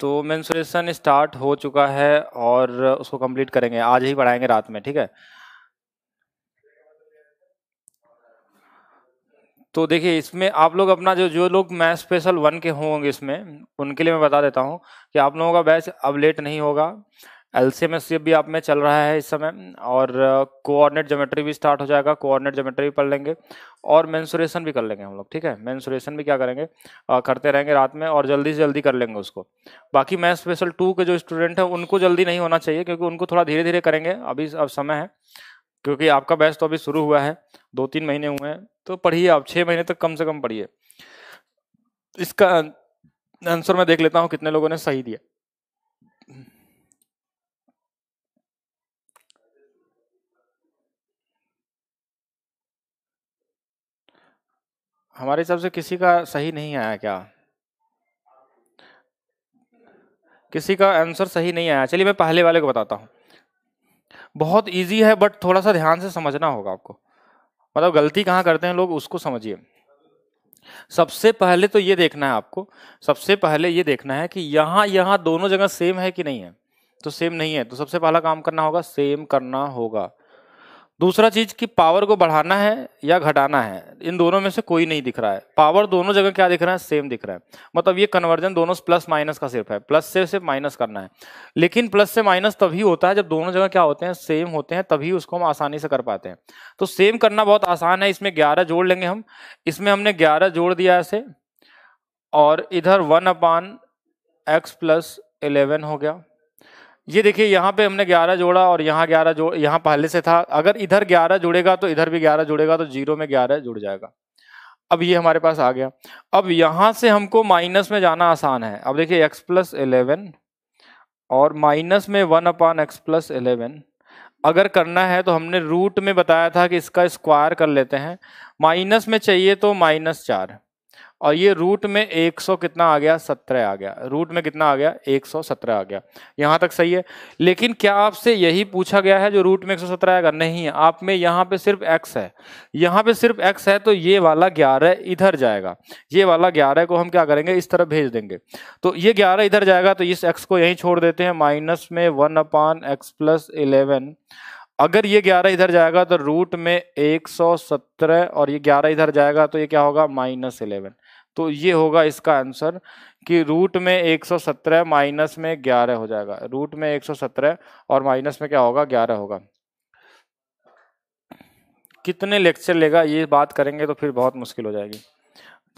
A: तो मैंसुरेशन स्टार्ट हो चुका है और उसको कंप्लीट करेंगे आज ही पढ़ाएंगे रात में ठीक है तो देखिए इसमें आप लोग अपना जो जो लोग मैथ स्पेशल वन के होंगे इसमें उनके लिए मैं बता देता हूं कि आप लोगों का बैच अब लेट नहीं होगा एलसीएम एस भी आप में चल रहा है इस समय और कोऑर्डिनेट ज्योमेट्री भी स्टार्ट हो जाएगा कोऑर्डिनेट ज्योमेट्री भी पढ़ लेंगे और मेंसुरेशन भी कर लेंगे हम लोग ठीक है मेंसुरेशन भी क्या करेंगे आ, करते रहेंगे रात में और जल्दी से जल्दी कर लेंगे उसको बाकी मैथ स्पेशल टू के जो स्टूडेंट हैं उनको जल्दी नहीं होना चाहिए क्योंकि उनको थोड़ा धीरे धीरे करेंगे अभी अब समय है क्योंकि आपका बैच तो अभी शुरू हुआ है दो तीन महीने हुए हैं तो पढ़िए आप छः महीने तक कम से कम पढ़िए इसका आंसर मैं देख लेता हूँ कितने लोगों ने सही दिया हमारे हिसाब से किसी का सही नहीं आया क्या किसी का आंसर सही नहीं आया चलिए मैं पहले वाले को बताता हूँ बहुत इजी है बट थोड़ा सा ध्यान से समझना होगा आपको मतलब गलती कहाँ करते हैं लोग उसको समझिए सबसे पहले तो ये देखना है आपको सबसे पहले ये देखना है कि यहाँ यहाँ दोनों जगह सेम है कि नहीं है तो सेम नहीं है तो सबसे पहला काम करना होगा सेम करना होगा दूसरा चीज कि पावर को बढ़ाना है या घटाना है इन दोनों में से कोई नहीं दिख रहा है पावर दोनों जगह क्या दिख रहा है सेम दिख रहा है मतलब ये कन्वर्जन दोनों प्लस माइनस का सिर्फ है प्लस से सिर्फ माइनस करना है लेकिन प्लस से माइनस तभी होता है जब दोनों जगह क्या होते हैं सेम होते हैं तभी उसको हम आसानी से कर पाते हैं तो सेम करना बहुत आसान है इसमें ग्यारह जोड़ लेंगे हम इसमें हमने ग्यारह जोड़ दिया ऐसे और इधर one upon x plus eleven हो गया ये देखिए यहाँ पे हमने 11 जोड़ा और यहाँ 11 जोड़ यहाँ पहले से था अगर इधर 11 जुड़ेगा तो इधर भी 11 जुड़ेगा तो जीरो में 11 जुड़ जाएगा अब ये हमारे पास आ गया अब यहाँ से हमको माइनस में जाना आसान है अब देखिए एक्स प्लस एलेवन और माइनस में one upon x plus eleven अगर करना है तो हमने रूट में बताया था कि इसका स्क्वायर कर लेते हैं माइनस में चाहिए तो माइनस चार और ये रूट में 100 कितना आ गया 17 आ गया रूट में कितना आ गया 117 आ गया यहाँ तक सही है लेकिन क्या आपसे यही पूछा गया है जो रूट में 117 आएगा नहीं है आप में यहाँ पे सिर्फ x है यहाँ पे सिर्फ x है तो ये वाला 11 इधर जाएगा ये वाला 11 को हम क्या करेंगे इस तरफ भेज देंगे तो ये 11 इधर जाएगा तो इस एक्स को यहीं छोड़ देते हैं माइनस में one upon x plus eleven अगर ये 11 इधर जाएगा तो रूट में 117 और ये 11 इधर जाएगा तो ये क्या होगा माइनस इलेवन तो ये होगा इसका आंसर कि रूट में 117 माइनस में 11 हो जाएगा रूट में 117 और माइनस में क्या होगा 11 होगा कितने लेक्चर लेगा ये बात करेंगे तो फिर बहुत मुश्किल हो जाएगी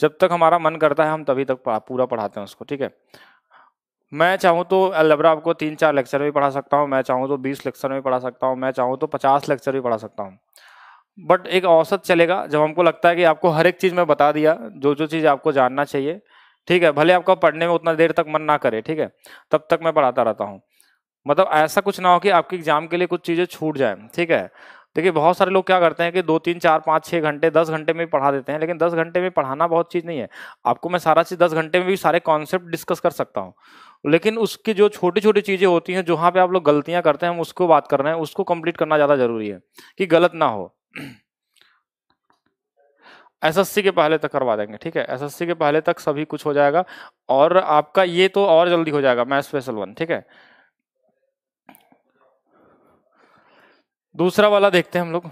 A: जब तक हमारा मन करता है हम तभी तक पूरा पढ़ाते हैं उसको ठीक है मैं चाहूँ तो अलबरा आपको तीन चार लेक्चर में पढ़ा सकता हूँ मैं चाहूँ तो बीस लेक्चर भी पढ़ा सकता हूँ मैं चाहूँ तो पचास लेक्चर भी पढ़ा सकता हूँ बट एक औसत चलेगा जब हमको लगता है कि आपको हर एक चीज़ में बता दिया जो जो चीज़ आपको जानना चाहिए ठीक है भले आपका पढ़ने में उतना देर तक मन ना करे ठीक है तब तक मैं पढ़ाता रहता हूँ मतलब ऐसा कुछ ना हो कि आपके एग्जाम के लिए कुछ चीज़ें छूट जाएँ ठीक है देखिए बहुत सारे लोग क्या करते हैं कि दो तीन चार पाँच छः घंटे दस घंटे में भी पढ़ा देते हैं लेकिन दस घंटे में पढ़ाना बहुत चीज़ नहीं है आपको मैं सारा चीज़ दस घंटे में भी सारे कॉन्सेप्ट डिस्कस कर सकता हूँ लेकिन उसकी जो छोटी छोटी चीज़ें होती हैं जहाँ पे आप लोग गलतियाँ करते हैं हम उसको बात कर रहे हैं उसको कंप्लीट करना ज़्यादा जरूरी है कि गलत ना हो एसएससी के पहले तक करवा देंगे ठीक है एसएससी के पहले तक सभी कुछ हो जाएगा और आपका ये तो और जल्दी हो जाएगा मैथ स्पेशल वन ठीक है दूसरा वाला देखते हैं हम लोग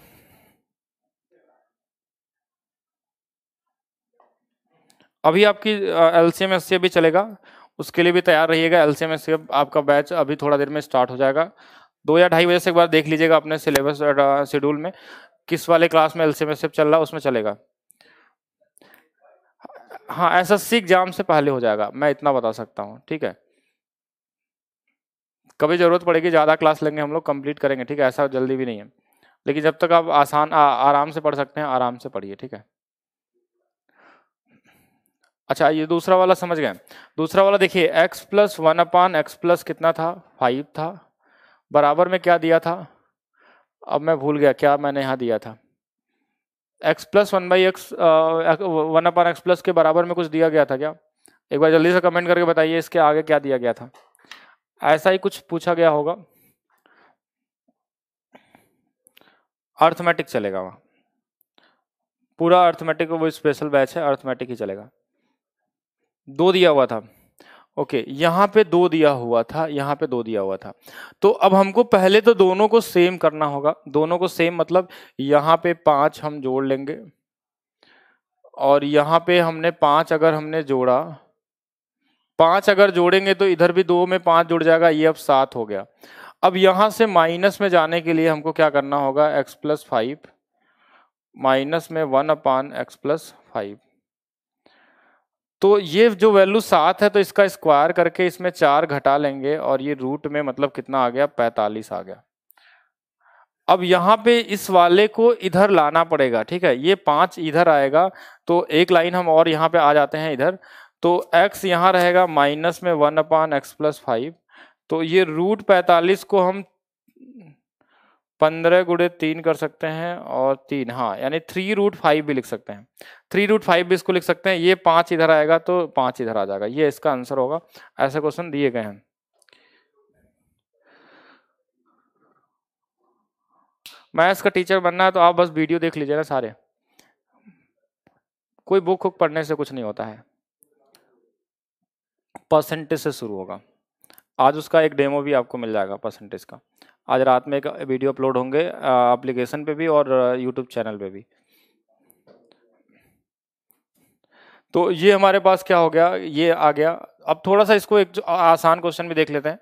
A: अभी आपकी एलसीएम एस अभी चलेगा उसके लिए भी तैयार रहिएगा एलसीएम एस आपका बैच अभी थोड़ा देर में स्टार्ट हो जाएगा दो या ढाई बजे से एक बार देख लीजिएगा अपने सिलेबस शेड्यूल में किस वाले क्लास में एलसीएम एसएफ चल रहा है उसमें चलेगा हाँ ऐसा सी एग्जाम से पहले हो जाएगा मैं इतना बता सकता हूँ ठीक है कभी ज़रूरत पड़ेगी ज़्यादा क्लास लेंगे हम लोग कंप्लीट करेंगे ठीक है ऐसा जल्दी भी नहीं है लेकिन जब तक आप आसान आ, आराम से पढ़ सकते हैं आराम से पढ़िए ठीक है अच्छा ये दूसरा वाला समझ गए दूसरा वाला देखिए x plus one upon x plus कितना था फाइव था बराबर में क्या दिया था अब मैं भूल गया क्या मैंने यहाँ दिया था x plus one by x one upon x plus के बराबर में कुछ दिया गया था क्या एक बार जल्दी से कमेंट करके बताइए इसके आगे क्या दिया गया था ऐसा ही कुछ पूछा गया होगा अर्थमेटिक चलेगा वहाँ पूरा अर्थमेटिक वो स्पेशल बैच है अर्थमेटिक ही चलेगा दो दिया हुआ था ओके okay, यहाँ पे दो दिया हुआ था यहाँ पे दो दिया हुआ था तो अब हमको पहले तो दोनों को सेम करना होगा दोनों को सेम मतलब यहाँ पे पांच हम जोड़ लेंगे और यहाँ पे हमने पांच अगर हमने जोड़ा पांच अगर जोड़ेंगे तो इधर भी दो में पांच जुड़ जाएगा ये अब सात हो गया अब यहाँ से माइनस में जाने के लिए हमको क्या करना होगा एक्स प्लस फाइव माइनस में one upon x plus five तो ये जो वैल्यू सात है तो इसका स्क्वायर करके इसमें चार घटा लेंगे और ये रूट में मतलब कितना आ गया पैतालीस आ गया अब यहाँ पे इस वाले को इधर लाना पड़ेगा ठीक है ये पांच इधर आएगा तो एक लाइन हम और यहाँ पे आ जाते हैं इधर तो x यहाँ रहेगा माइनस में one upon x plus five तो ये रूट पैतालीस को हम पंद्रह गुड़े तीन कर सकते हैं और तीन हाँ यानी थ्री रूट फाइव भी लिख सकते हैं थ्री रूट फाइव भी इसको लिख सकते हैं ये पाँच इधर आएगा तो पाँच इधर आ जाएगा ये इसका आंसर होगा ऐसे क्वेश्चन दिए गए हैं मैं इसका टीचर बनना है तो आप बस वीडियो देख लीजिए ना सारे कोई बुक वुक पढ़ने से कुछ नहीं होता है परसेंटेज से शुरू होगा आज उसका एक डेमो भी आपको मिल जाएगा परसेंटेज का आज रात में एक वीडियो अपलोड होंगे एप्लीकेशन पे भी और यूट्यूब चैनल पे भी तो ये हमारे पास क्या हो गया ये आ गया अब थोड़ा सा इसको एक आसान क्वेश्चन भी देख लेते हैं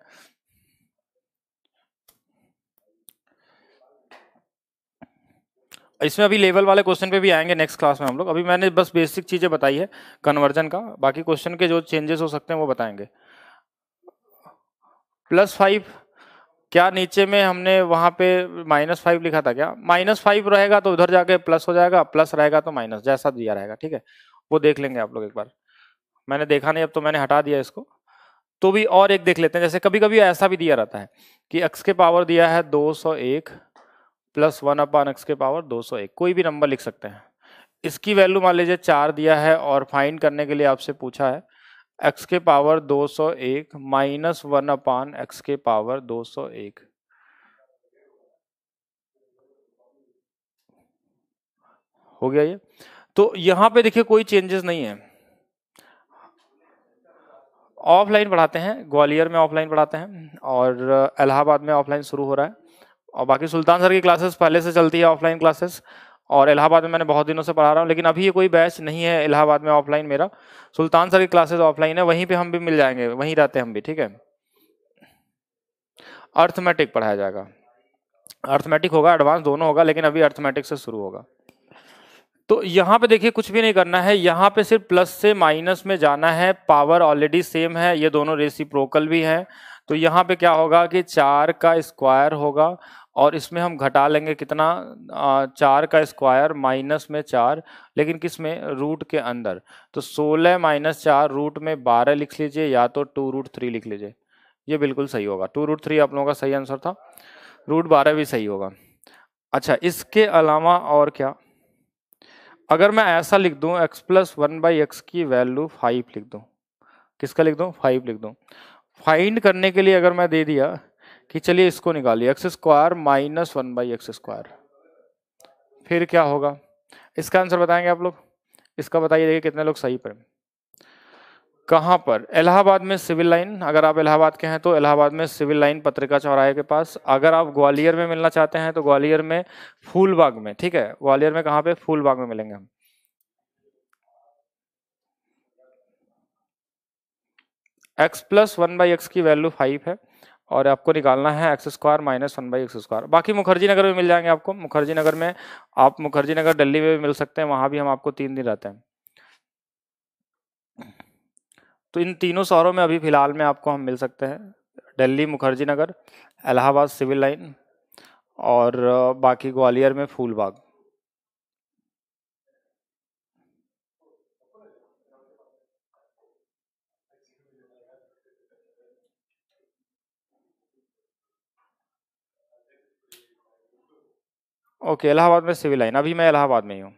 A: इसमें अभी लेवल वाले क्वेश्चन पे भी आएंगे नेक्स्ट क्लास में हम लोग अभी मैंने बस बेसिक चीज़ें बताई है कन्वर्जन का बाकी क्वेश्चन के जो चेंजेस हो सकते हैं वो बताएंगे प्लस फाइव क्या नीचे में हमने वहां पे माइनस फाइव लिखा था क्या माइनस फाइव रहेगा तो उधर जाके प्लस हो जाएगा प्लस रहेगा तो माइनस जैसा दिया रहेगा ठीक है वो देख लेंगे आप लोग एक बार मैंने देखा नहीं अब तो मैंने हटा दिया इसको तो भी और एक देख लेते हैं जैसे कभी कभी ऐसा भी दिया रहता है कि एक्स के पावर दिया है दो सौ एक प्लस वन अपान एक्स के पावर दो सौ एक कोई भी नंबर लिख सकते हैं इसकी वैल्यू मान लीजिए चार दिया है और फाइंड करने के लिए आपसे पूछा है एक्स के power 201 minus one upon x के पावर 201 हो गया ये तो यहां पे देखिए कोई चेंजेस नहीं है ऑफलाइन पढ़ाते हैं ग्वालियर में ऑफलाइन पढ़ाते हैं और इलाहाबाद में ऑफलाइन शुरू हो रहा है और बाकी सुल्तान सर की क्लासेस पहले से चलती है ऑफलाइन क्लासेस और इलाहाबाद में मैंने बहुत दिनों से पढ़ा रहा हूँ लेकिन अभी ये कोई बैच नहीं है इलाहाबाद में ऑफलाइन मेरा सुल्तान सर की क्लासेस ऑफलाइन है वहीं पर हम भी मिल जाएंगे वहीं रहते हैं हम भी ठीक है अर्थमेटिक पढ़ाया जाएगा अर्थमेटिक होगा एडवांस दोनों होगा लेकिन अभी अर्थमेटिक से शुरू होगा तो यहाँ पे देखिए कुछ भी नहीं करना है यहाँ पे सिर्फ प्लस से माइनस में जाना है पावर ऑलरेडी सेम है ये दोनों रेसिप्रोकल भी हैं तो यहाँ पे क्या होगा कि चार का स्क्वायर होगा और इसमें हम घटा लेंगे कितना आ, चार का स्क्वायर माइनस में चार लेकिन किस में रूट के अंदर तो सोलह माइनस चार रूट में बारह लिख लीजिए या तो टू रूट थ्री लिख लीजिए ये बिल्कुल सही होगा टू रूट थ्री आप लोगों का सही आंसर था रूट बारह भी सही होगा अच्छा इसके अलावा और क्या अगर मैं ऐसा लिख दूँ x plus one by x की वैल्यू फाइव लिख दूँ किसका लिख दूँ फाइव लिख दूँ फाइंड करने के लिए अगर मैं दे दिया कि चलिए इसको निकालिए x square minus one by x square फिर क्या होगा इसका आंसर बताएंगे आप लोग इसका बताइए देखिए कितने लोग सही पर कहाँ पर इलाहाबाद में सिविल लाइन अगर आप इलाहाबाद के हैं तो इलाहाबाद में सिविल लाइन पत्रिका चौराहे के पास अगर आप ग्वालियर में मिलना चाहते हैं तो ग्वालियर में फूलबाग में ठीक है ग्वालियर में कहाँ पे फूलबाग में मिलेंगे हम x plus one by x की वैल्यू फाइव है और आपको निकालना है x square minus one by x square बाकी मुखर्जी नगर में मिल जाएंगे आपको मुखर्जी नगर में आप मुखर्जी नगर दिल्ली में भी मिल सकते हैं वहाँ भी हम आपको तीन दिन रहते हैं तो इन तीनों शहरों में अभी फ़िलहाल में आपको हम मिल सकते हैं दिल्ली मुखर्जी नगर इलाहाबाद सिविल लाइन और बाकी ग्वालियर में फूलबाग ओके इलाहाबाद में सिविल लाइन अभी मैं इलाहाबाद में ही हूँ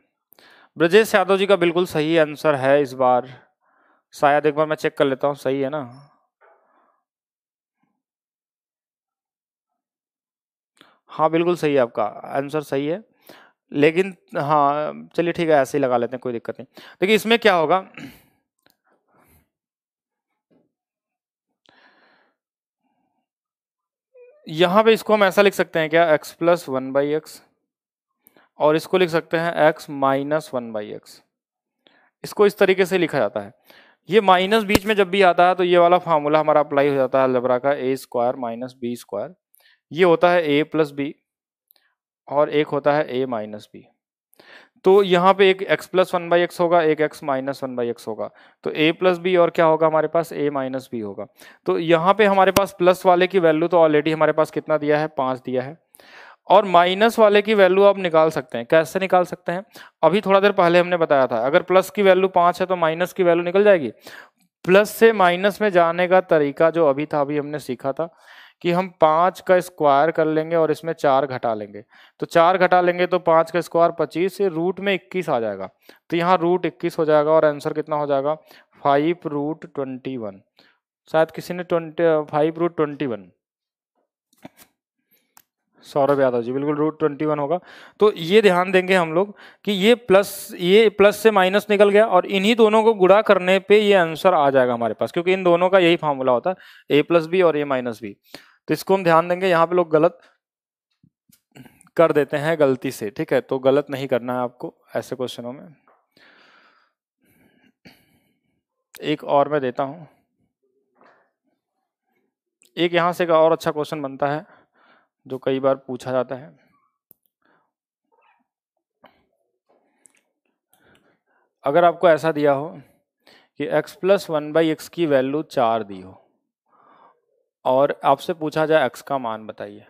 A: ब्रजेश यादव जी का बिल्कुल सही आंसर है इस बार शायद एक बार मैं चेक कर लेता हूँ सही है ना हाँ बिल्कुल सही है आपका आंसर सही है लेकिन हाँ चलिए ठीक है ऐसे ही लगा लेते हैं कोई दिक्कत नहीं देखिए इसमें क्या होगा यहाँ पे इसको हम ऐसा लिख सकते हैं क्या x plus one by x और इसको लिख सकते हैं x minus one by x इसको इस तरीके से लिखा जाता है ये माइनस बीच में जब भी आता है तो ये वाला फार्मूला हमारा अप्लाई हो जाता है लबरा का a square minus b square ये होता है ए प्लस बी और एक होता है ए माइनस बी तो यहाँ पे एक x plus one by x होगा एक x minus one by x होगा तो a प्लस बी और क्या होगा हमारे पास a माइनस बी होगा तो यहाँ पे हमारे पास प्लस वाले की वैल्यू तो ऑलरेडी हमारे पास कितना दिया है पाँच दिया है और माइनस वाले की वैल्यू आप निकाल सकते हैं कैसे निकाल सकते हैं अभी थोड़ा देर पहले हमने बताया था अगर प्लस की वैल्यू पाँच है तो माइनस की वैल्यू निकल जाएगी प्लस से माइनस में जाने का तरीका जो अभी था अभी हमने सीखा था कि हम पाँच का स्क्वायर कर लेंगे और इसमें चार घटा लेंगे तो चार घटा लेंगे तो पाँच का स्क्वायर पच्चीस से रूट में इक्कीस आ जाएगा तो यहाँ रूट इक्कीस हो जाएगा और आंसर कितना हो जाएगा फाइव रूट ट्वेंटी वन शायद किसी ने twenty five root twenty one Saurabh Yadav ji बिल्कुल रूट ट्वेंटी वन होगा तो ये ध्यान देंगे हम लोग कि ये प्लस ये प्लस से माइनस निकल गया और इन्हीं दोनों को गुड़ा करने पे ये आंसर आ जाएगा हमारे पास क्योंकि इन दोनों का यही फार्मूला होता है ए प्लस बी और ए माइनस बी तो इसको हम ध्यान देंगे यहाँ पे लोग गलत कर देते हैं गलती से ठीक है तो गलत नहीं करना है आपको ऐसे क्वेश्चनों में एक और मैं देता हूँ एक यहाँ से एक और अच्छा क्वेश्चन बनता है जो कई बार पूछा जाता है अगर आपको ऐसा दिया हो कि x plus one by x की वैल्यू चार दी हो और आपसे पूछा जाए x का मान बताइए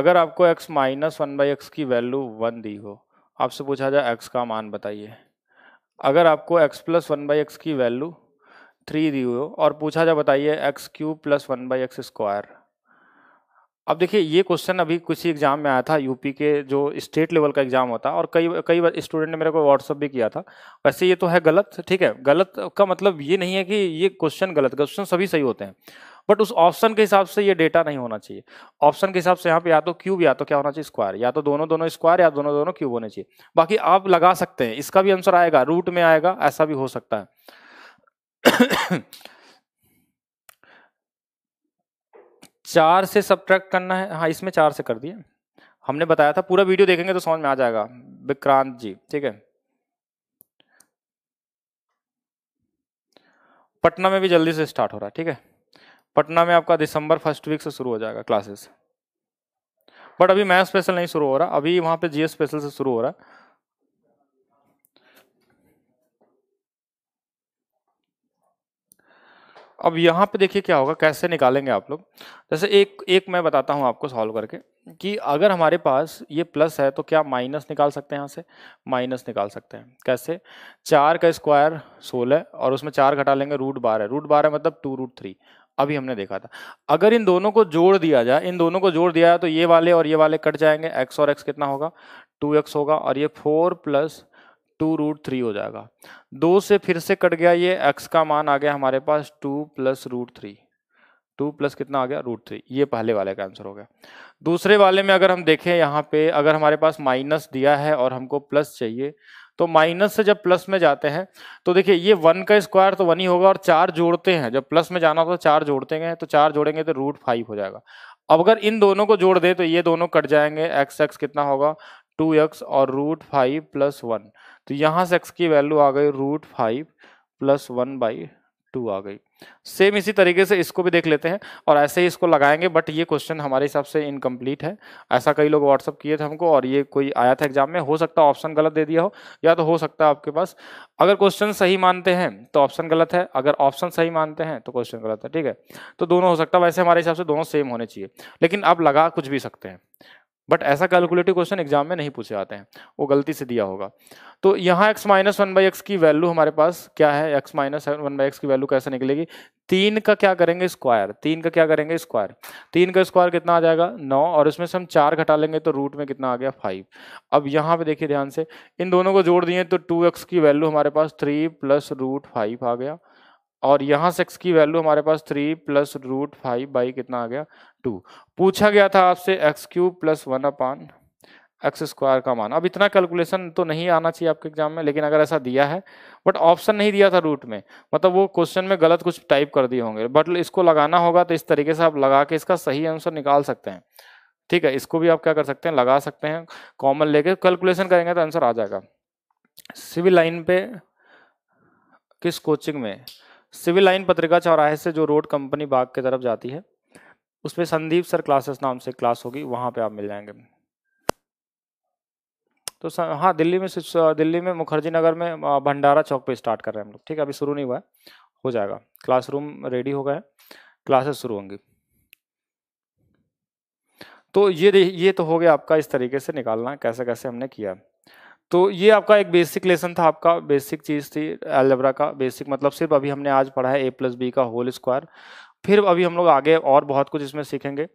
A: अगर आपको x minus one by x की वैल्यू वन दी हो आपसे पूछा जाए x का मान बताइए अगर आपको x plus one by x की वैल्यू थ्री दी हो और पूछा जाए बताइए x cube plus one by x square अब देखिए ये क्वेश्चन अभी किसी एग्जाम में आया था यूपी के जो स्टेट लेवल का एग्जाम होता है और कई कई बार स्टूडेंट ने मेरे को व्हाट्सअप भी किया था वैसे ये तो है गलत ठीक है गलत का मतलब ये नहीं है कि ये क्वेश्चन गलत क्वेश्चन सभी सही होते हैं बट उस ऑप्शन के हिसाब से ये डेटा नहीं होना चाहिए ऑप्शन के हिसाब से यहाँ पे या तो क्यूब या तो क्या होना चाहिए स्क्वायर या तो दोनों दोनों स्क्वायर या दोनों दोनों क्यूब होने चाहिए बाकी आप लगा सकते हैं इसका भी आंसर आएगा रूट में आएगा ऐसा भी हो सकता है चार से सब्ट्रैक्ट करना है हाँ इसमें चार से कर दिए हमने बताया था पूरा वीडियो देखेंगे तो समझ में आ जाएगा विक्रांत जी ठीक है पटना में भी जल्दी से स्टार्ट हो रहा है ठीक है पटना में आपका दिसंबर फर्स्ट वीक से शुरू हो जाएगा क्लासेस बट अभी मैथ स्पेशल नहीं शुरू हो रहा अभी वहाँ पे जीएस स्पेशल से शुरू हो रहा है अब यहाँ पे देखिए क्या होगा कैसे निकालेंगे आप लोग जैसे एक एक मैं बताता हूँ आपको सॉल्व करके कि अगर हमारे पास ये प्लस है तो क्या माइनस निकाल सकते हैं यहाँ से माइनस निकाल सकते हैं कैसे चार का स्क्वायर सोलह और उसमें चार घटा लेंगे रूट बारह रूट बारह मतलब टू रूट थ्री अभी हमने देखा था अगर इन दोनों को जोड़ दिया जाए इन दोनों को जोड़ दिया जाए तो ये वाले और ये वाले कट जाएंगे एक्स और एक्स कितना होगा टू एक्स होगा और ये four plus two root three हो जाएगा दो से फिर से कट गया ये एक्स का मान आ गया हमारे पास two plus root three two plus कितना आ गया रूट थ्री ये पहले वाले का आंसर हो गया दूसरे वाले में अगर हम देखें यहाँ पे अगर हमारे पास माइनस दिया है और हमको प्लस चाहिए तो माइनस से जब प्लस में जाते हैं तो देखिए ये वन का स्क्वायर तो वन ही होगा और चार जोड़ते हैं जब प्लस में जाना होता तो चार जोड़ते हैं तो चार जोड़ेंगे तो रूट फाइव हो जाएगा अब अगर इन दोनों को जोड़ दे तो ये दोनों कट जाएंगे एक्स एक्स कितना होगा टू एक्स और रूट फाइव प्लस वन तो यहाँ से एक्स की वैल्यू आ गई root five plus one by two आ गई सेम इसी तरीके से इसको भी देख लेते हैं और ऐसे ही इसको लगाएंगे बट ये क्वेश्चन हमारे हिसाब से इनकम्प्लीट है ऐसा कई लोग व्हाट्सअप किए थे हमको और ये कोई आया था एग्जाम में हो सकता है ऑप्शन गलत दे दिया हो या तो हो सकता है आपके पास अगर क्वेश्चन सही मानते हैं तो ऑप्शन गलत है अगर ऑप्शन सही मानते हैं तो क्वेश्चन गलत है ठीक है तो दोनों हो सकता है वैसे हमारे हिसाब से दोनों सेम होने चाहिए लेकिन आप लगा कुछ भी सकते हैं बट ऐसा कैलकुलेटिव क्वेश्चन एग्जाम में नहीं पूछे आते हैं वो गलती से दिया होगा तो यहाँ x minus one by x की वैल्यू हमारे पास क्या है x minus one by x की वैल्यू कैसे निकलेगी तीन का क्या करेंगे स्क्वायर तीन का क्या करेंगे स्क्वायर तीन का स्क्वायर कितना आ जाएगा नौ और इसमें से हम चार घटा लेंगे तो रूट में कितना आ गया फाइव अब यहाँ पे देखिए ध्यान से इन दोनों को जोड़ दिए तो टू एक्स की वैल्यू हमारे पास थ्री प्लस रूट फाइव आ गया और यहाँ सिक्स की वैल्यू हमारे पास three plus root five by कितना आ गया टू पूछा गया था आपसे x cube plus one upon x square का मान अब इतना कैलकुलेशन तो नहीं आना चाहिए आपके एग्जाम में लेकिन अगर ऐसा दिया है बट ऑप्शन नहीं दिया था रूट में मतलब वो क्वेश्चन में गलत कुछ टाइप कर दिए होंगे बट इसको लगाना होगा तो इस तरीके से आप लगा के इसका सही आंसर निकाल सकते हैं ठीक है इसको भी आप क्या कर सकते हैं लगा सकते हैं कॉमन लेके कैलकुलेशन करेंगे तो आंसर आ जाएगा सिविल लाइन पे किस कोचिंग में सिविल लाइन पत्रिका चौराहे से जो रोड कंपनी बाग की तरफ जाती है उस पर संदीप सर क्लासेस नाम से क्लास होगी वहाँ पे आप मिल जाएंगे तो सर हाँ दिल्ली में दिल्ली में मुखर्जी नगर में भंडारा चौक पे स्टार्ट कर रहे हैं हम लोग ठीक है अभी शुरू नहीं हुआ है हो जाएगा क्लासरूम रेडी हो गए क्लासेस शुरू होंगी तो ये ये तो हो गया आपका इस तरीके से निकालना कैसे कैसे हमने किया है तो ये आपका एक बेसिक लेसन था आपका बेसिक चीज़ थी एलजबरा का बेसिक मतलब सिर्फ अभी हमने आज पढ़ा है ए प्लस बी का होल स्क्वायर फिर अभी हम लोग आगे और बहुत कुछ इसमें सीखेंगे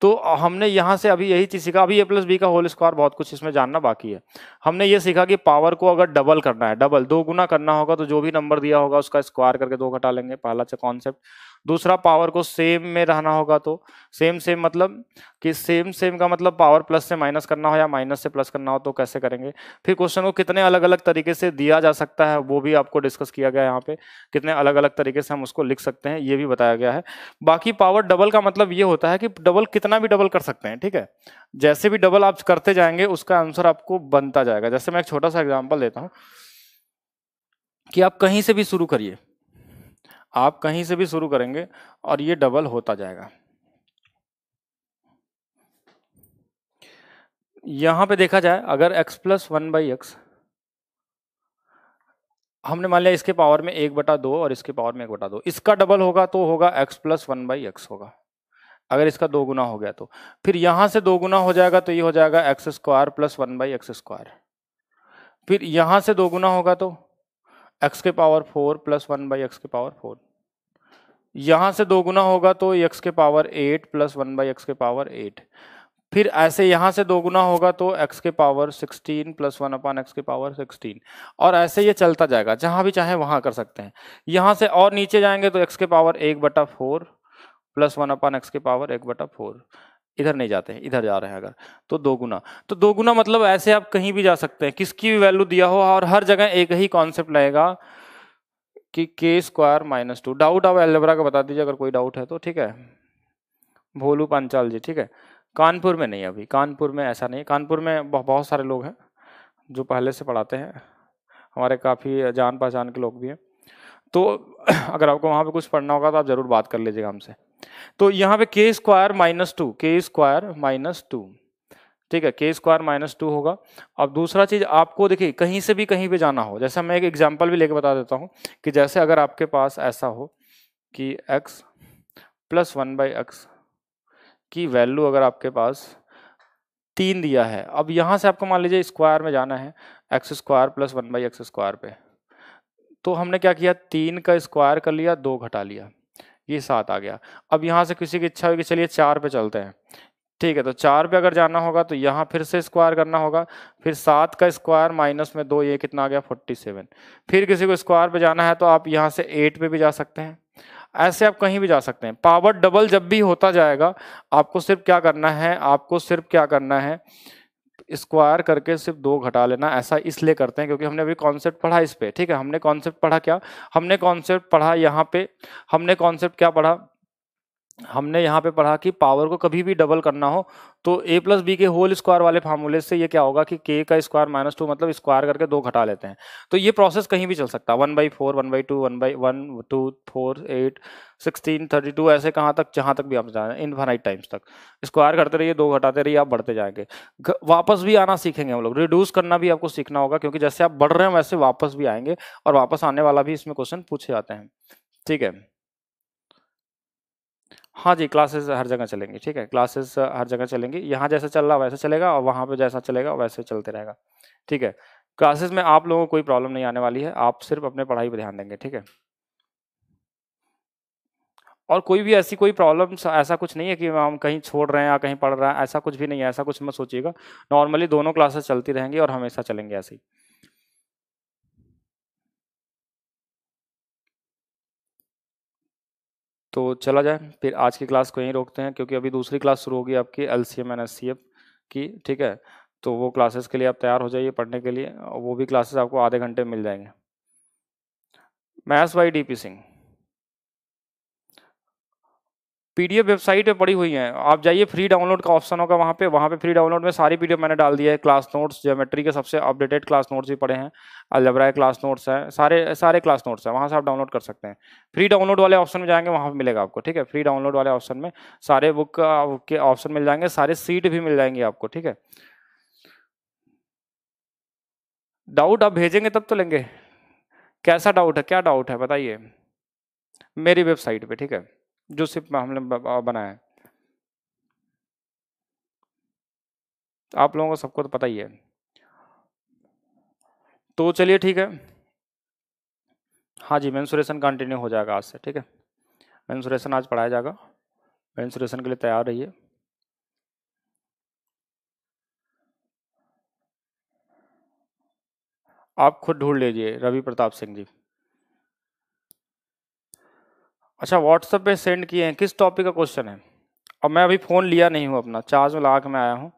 A: तो हमने यहाँ से अभी यही चीज़ सीखा अभी ए प्लस बी का होल स्क्वायर बहुत कुछ इसमें जानना बाकी है हमने ये सीखा कि पावर को अगर डबल करना है डबल दो गुना करना होगा तो जो भी नंबर दिया होगा उसका स्क्वायर करके दो घटा लेंगे पहला कॉन्सेप्ट अच्छा दूसरा पावर को सेम में रहना होगा तो सेम सेम मतलब कि सेम सेम का मतलब पावर प्लस से माइनस करना हो या माइनस से प्लस करना हो तो कैसे करेंगे फिर क्वेश्चन को कितने अलग अलग तरीके से दिया जा सकता है वो भी आपको डिस्कस किया गया यहाँ पे कितने अलग अलग तरीके से हम उसको लिख सकते हैं ये भी बताया गया है बाकी पावर डबल का मतलब ये होता है कि डबल कितना कितना भी डबल कर सकते हैं ठीक है जैसे भी डबल आप करते जाएंगे उसका आंसर आपको बनता जाएगा जैसे मैं एक छोटा सा एग्जाम्पल देता हूँ कि आप कहीं से भी शुरू करिए आप कहीं से भी शुरू करेंगे और ये डबल होता जाएगा यहां पे देखा जाए अगर x plus one by x हमने मान लिया इसके पावर में एक बटा दो और इसके पावर में एक बटा दो इसका डबल होगा तो होगा x plus one by x होगा अगर इसका दो गुना हो गया तो फिर यहाँ से दो गुना हो जाएगा तो ये हो जाएगा x square plus one by x square फिर यहाँ से दो गुना होगा तो एक्स के power four plus one by x के पावर फोर यहाँ से दो गुना होगा तो एक्स के power eight plus one by x के पावर एट फिर ऐसे यहाँ से दो गुना होगा तो x के power 16 plus one upon x के पावर 16 और ऐसे ये चलता जाएगा जहां भी चाहे वहाँ कर सकते हैं यहाँ से और नीचे जाएंगे तो x के पावर एक बटा four plus one upon x के पावर एक बटा फोर इधर नहीं जाते हैं इधर जा रहे हैं अगर तो दो गुना तो दो गुना मतलब ऐसे आप कहीं भी जा सकते हैं किसकी भी वैल्यू दिया हो और हर जगह एक ही कॉन्सेप्ट लगेगा कि के स्क्वायर माइनस टू डाउट आप एलब्रा का बता दीजिए अगर कोई डाउट है तो ठीक है भोलू पांचाल जी ठीक है कानपुर में नहीं अभी कानपुर में ऐसा नहीं कानपुर में बहुत सारे लोग हैं जो पहले से पढ़ाते हैं हमारे काफ़ी जान पहचान के लोग भी हैं तो अगर आपको वहाँ पे कुछ पढ़ना होगा तो आप ज़रूर बात कर लीजिएगा हमसे तो यहाँ पे के स्क्वायर माइनस टू के स्क्वायर माइनस टू ठीक है के स्क्वायर माइनस टू होगा अब दूसरा चीज आपको देखिए कहीं से भी कहीं पे जाना हो जैसे मैं एक एग्जाम्पल भी लेके बता देता हूँ कि जैसे अगर आपके पास ऐसा हो कि x plus one by x की वैल्यू अगर आपके पास तीन दिया है अब यहाँ से आपको मान लीजिए स्क्वायर में जाना है x square plus one by x square पे तो हमने क्या किया तीन का स्क्वायर कर लिया दो घटा लिया ये सात आ गया अब यहाँ से किसी की इच्छा होगी चलिए चार पे चलते हैं ठीक है तो चार पे अगर जाना होगा तो यहाँ फिर से स्क्वायर करना होगा फिर सात का स्क्वायर माइनस में दो ये कितना आ गया फोर्टी सेवन फिर किसी को स्क्वायर पे जाना है तो आप यहाँ से एट पे भी जा सकते हैं ऐसे आप कहीं भी जा सकते हैं पावर डबल जब भी होता जाएगा आपको सिर्फ क्या करना है आपको सिर्फ क्या करना है स्क्वायर करके सिर्फ दो घटा लेना ऐसा इसलिए करते हैं क्योंकि हमने अभी कॉन्सेप्ट पढ़ा इस पर ठीक है हमने कॉन्सेप्ट पढ़ा क्या हमने कॉन्सेप्ट पढ़ा यहाँ पे हमने कॉन्सेप्ट क्या पढ़ा हमने यहाँ पे पढ़ा कि पावर को कभी भी डबल करना हो तो ए प्लस बी के होल स्क्वायर वाले फार्मूले से ये क्या होगा कि के का स्क्वायर माइनस टू मतलब स्क्वायर करके दो घटा लेते हैं तो ये प्रोसेस कहीं भी चल सकता है one by four one by two one by one two four eight sixteen thirty two ऐसे कहाँ तक जहाँ तक भी आप जाए इनफाइनाइट टाइम्स तक स्क्वायर करते रहिए दो घटाते रहिए आप बढ़ते जाएंगे वापस भी आना सीखेंगे हम लोग रिड्यूस करना भी आपको सीखना होगा क्योंकि जैसे आप बढ़ रहे हैं वैसे वापस भी आएंगे और वापस आने वाला भी इसमें क्वेश्चन पूछे जाते हैं ठीक है हाँ जी क्लासेस हर जगह चलेंगी ठीक है क्लासेस हर जगह चलेंगी यहाँ जैसा चल रहा वैसे चलेगा और वहाँ पे जैसा चलेगा वैसे चलते रहेगा ठीक है क्लासेस में आप लोगों को कोई प्रॉब्लम नहीं आने वाली है आप सिर्फ अपने पढ़ाई पर ध्यान देंगे ठीक है और कोई भी ऐसी कोई प्रॉब्लम ऐसा कुछ नहीं है कि हम कहीं छोड़ रहे हैं या कहीं पढ़ रहे हैं ऐसा कुछ भी नहीं है ऐसा कुछ मत सोचिएगा नॉर्मली दोनों क्लासेस चलती रहेंगी और हमेशा चलेंगे ऐसे ही तो चला जाए फिर आज की क्लास को यहीं रोकते हैं क्योंकि अभी दूसरी क्लास शुरू होगी आपकी L C M N S C F की ठीक है तो वो क्लासेस के लिए आप तैयार हो जाइए पढ़ने के लिए वो भी क्लासेस आपको आधे घंटे में मिल जाएंगे maths Y D P Singh PDF website पे पड़ी हुई हैं आप जाइए फ्री डाउनलोड का ऑप्शन होगा वहाँ पे वहाँ पे फ्री डाउनलोड में सारी पीडीएफ मैंने डाल दिया है क्लास नोट्स ज्योमेट्री के सबसे अपडेटेड क्लास नोट्स भी पड़े हैं अलजबरा क्लास नोट्स हैं सारे सारे क्लास नोट्स हैं वहाँ से आप डाउनलोड कर सकते हैं फ्री डाउनलोड वाले ऑप्शन में जाएंगे वहाँ पर मिलेगा आपको ठीक है फ्री डाउनलोड वाले ऑप्शन में सारे बुक के ऑप्शन मिल जाएंगे सारे सीट भी मिल जाएंगे आपको ठीक है डाउट आप भेजेंगे तब तो लेंगे कैसा डाउट है क्या डाउट है बताइए मेरी वेबसाइट पे ठीक है जो सिर्फ हमने बनाया है आप लोगों को सबको तो पता ही है तो चलिए ठीक है हाँ जी मैंसुरेशन कंटिन्यू हो जाएगा आज से ठीक है मैंसुरेशन आज पढ़ाया जाएगा मैंसुरेशन के लिए तैयार रहिए आप खुद ढूंढ लीजिए रवि प्रताप सिंह जी अच्छा व्हाट्सएप पे सेंड किए हैं किस टॉपिक का क्वेश्चन है और मैं अभी फ़ोन लिया नहीं हूँ अपना चार्ज में लगा के मैं आया हूँ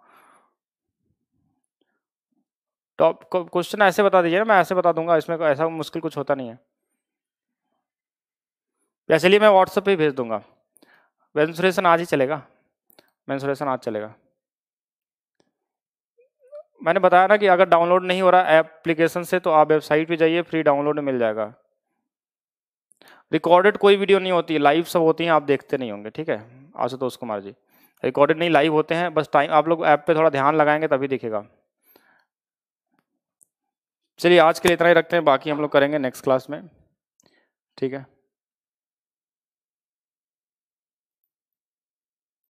A: टॉप क्वेश्चन ऐसे बता दीजिए ना मैं ऐसे बता दूंगा इसमें ऐसा मुश्किल कुछ होता नहीं है वैसे लिए मैं व्हाट्सएप पे भेज दूंगा वेंसुरेशन आज ही चलेगा वेंसुरेशन आज चलेगा मैंने बताया ना कि अगर डाउनलोड नहीं हो रहा एप्लीकेशन से तो आप वेबसाइट पे जाइए फ्री डाउनलोड मिल जाएगा रिकॉर्डेड कोई वीडियो नहीं होती लाइव सब होती हैं आप देखते नहीं होंगे ठीक है आशुतोष कुमार जी रिकॉर्डेड नहीं लाइव होते हैं बस टाइम आप लोग ऐप पे थोड़ा ध्यान लगाएंगे तभी दिखेगा चलिए आज के लिए इतना ही रखते हैं बाकी हम लोग करेंगे नेक्स्ट क्लास में ठीक है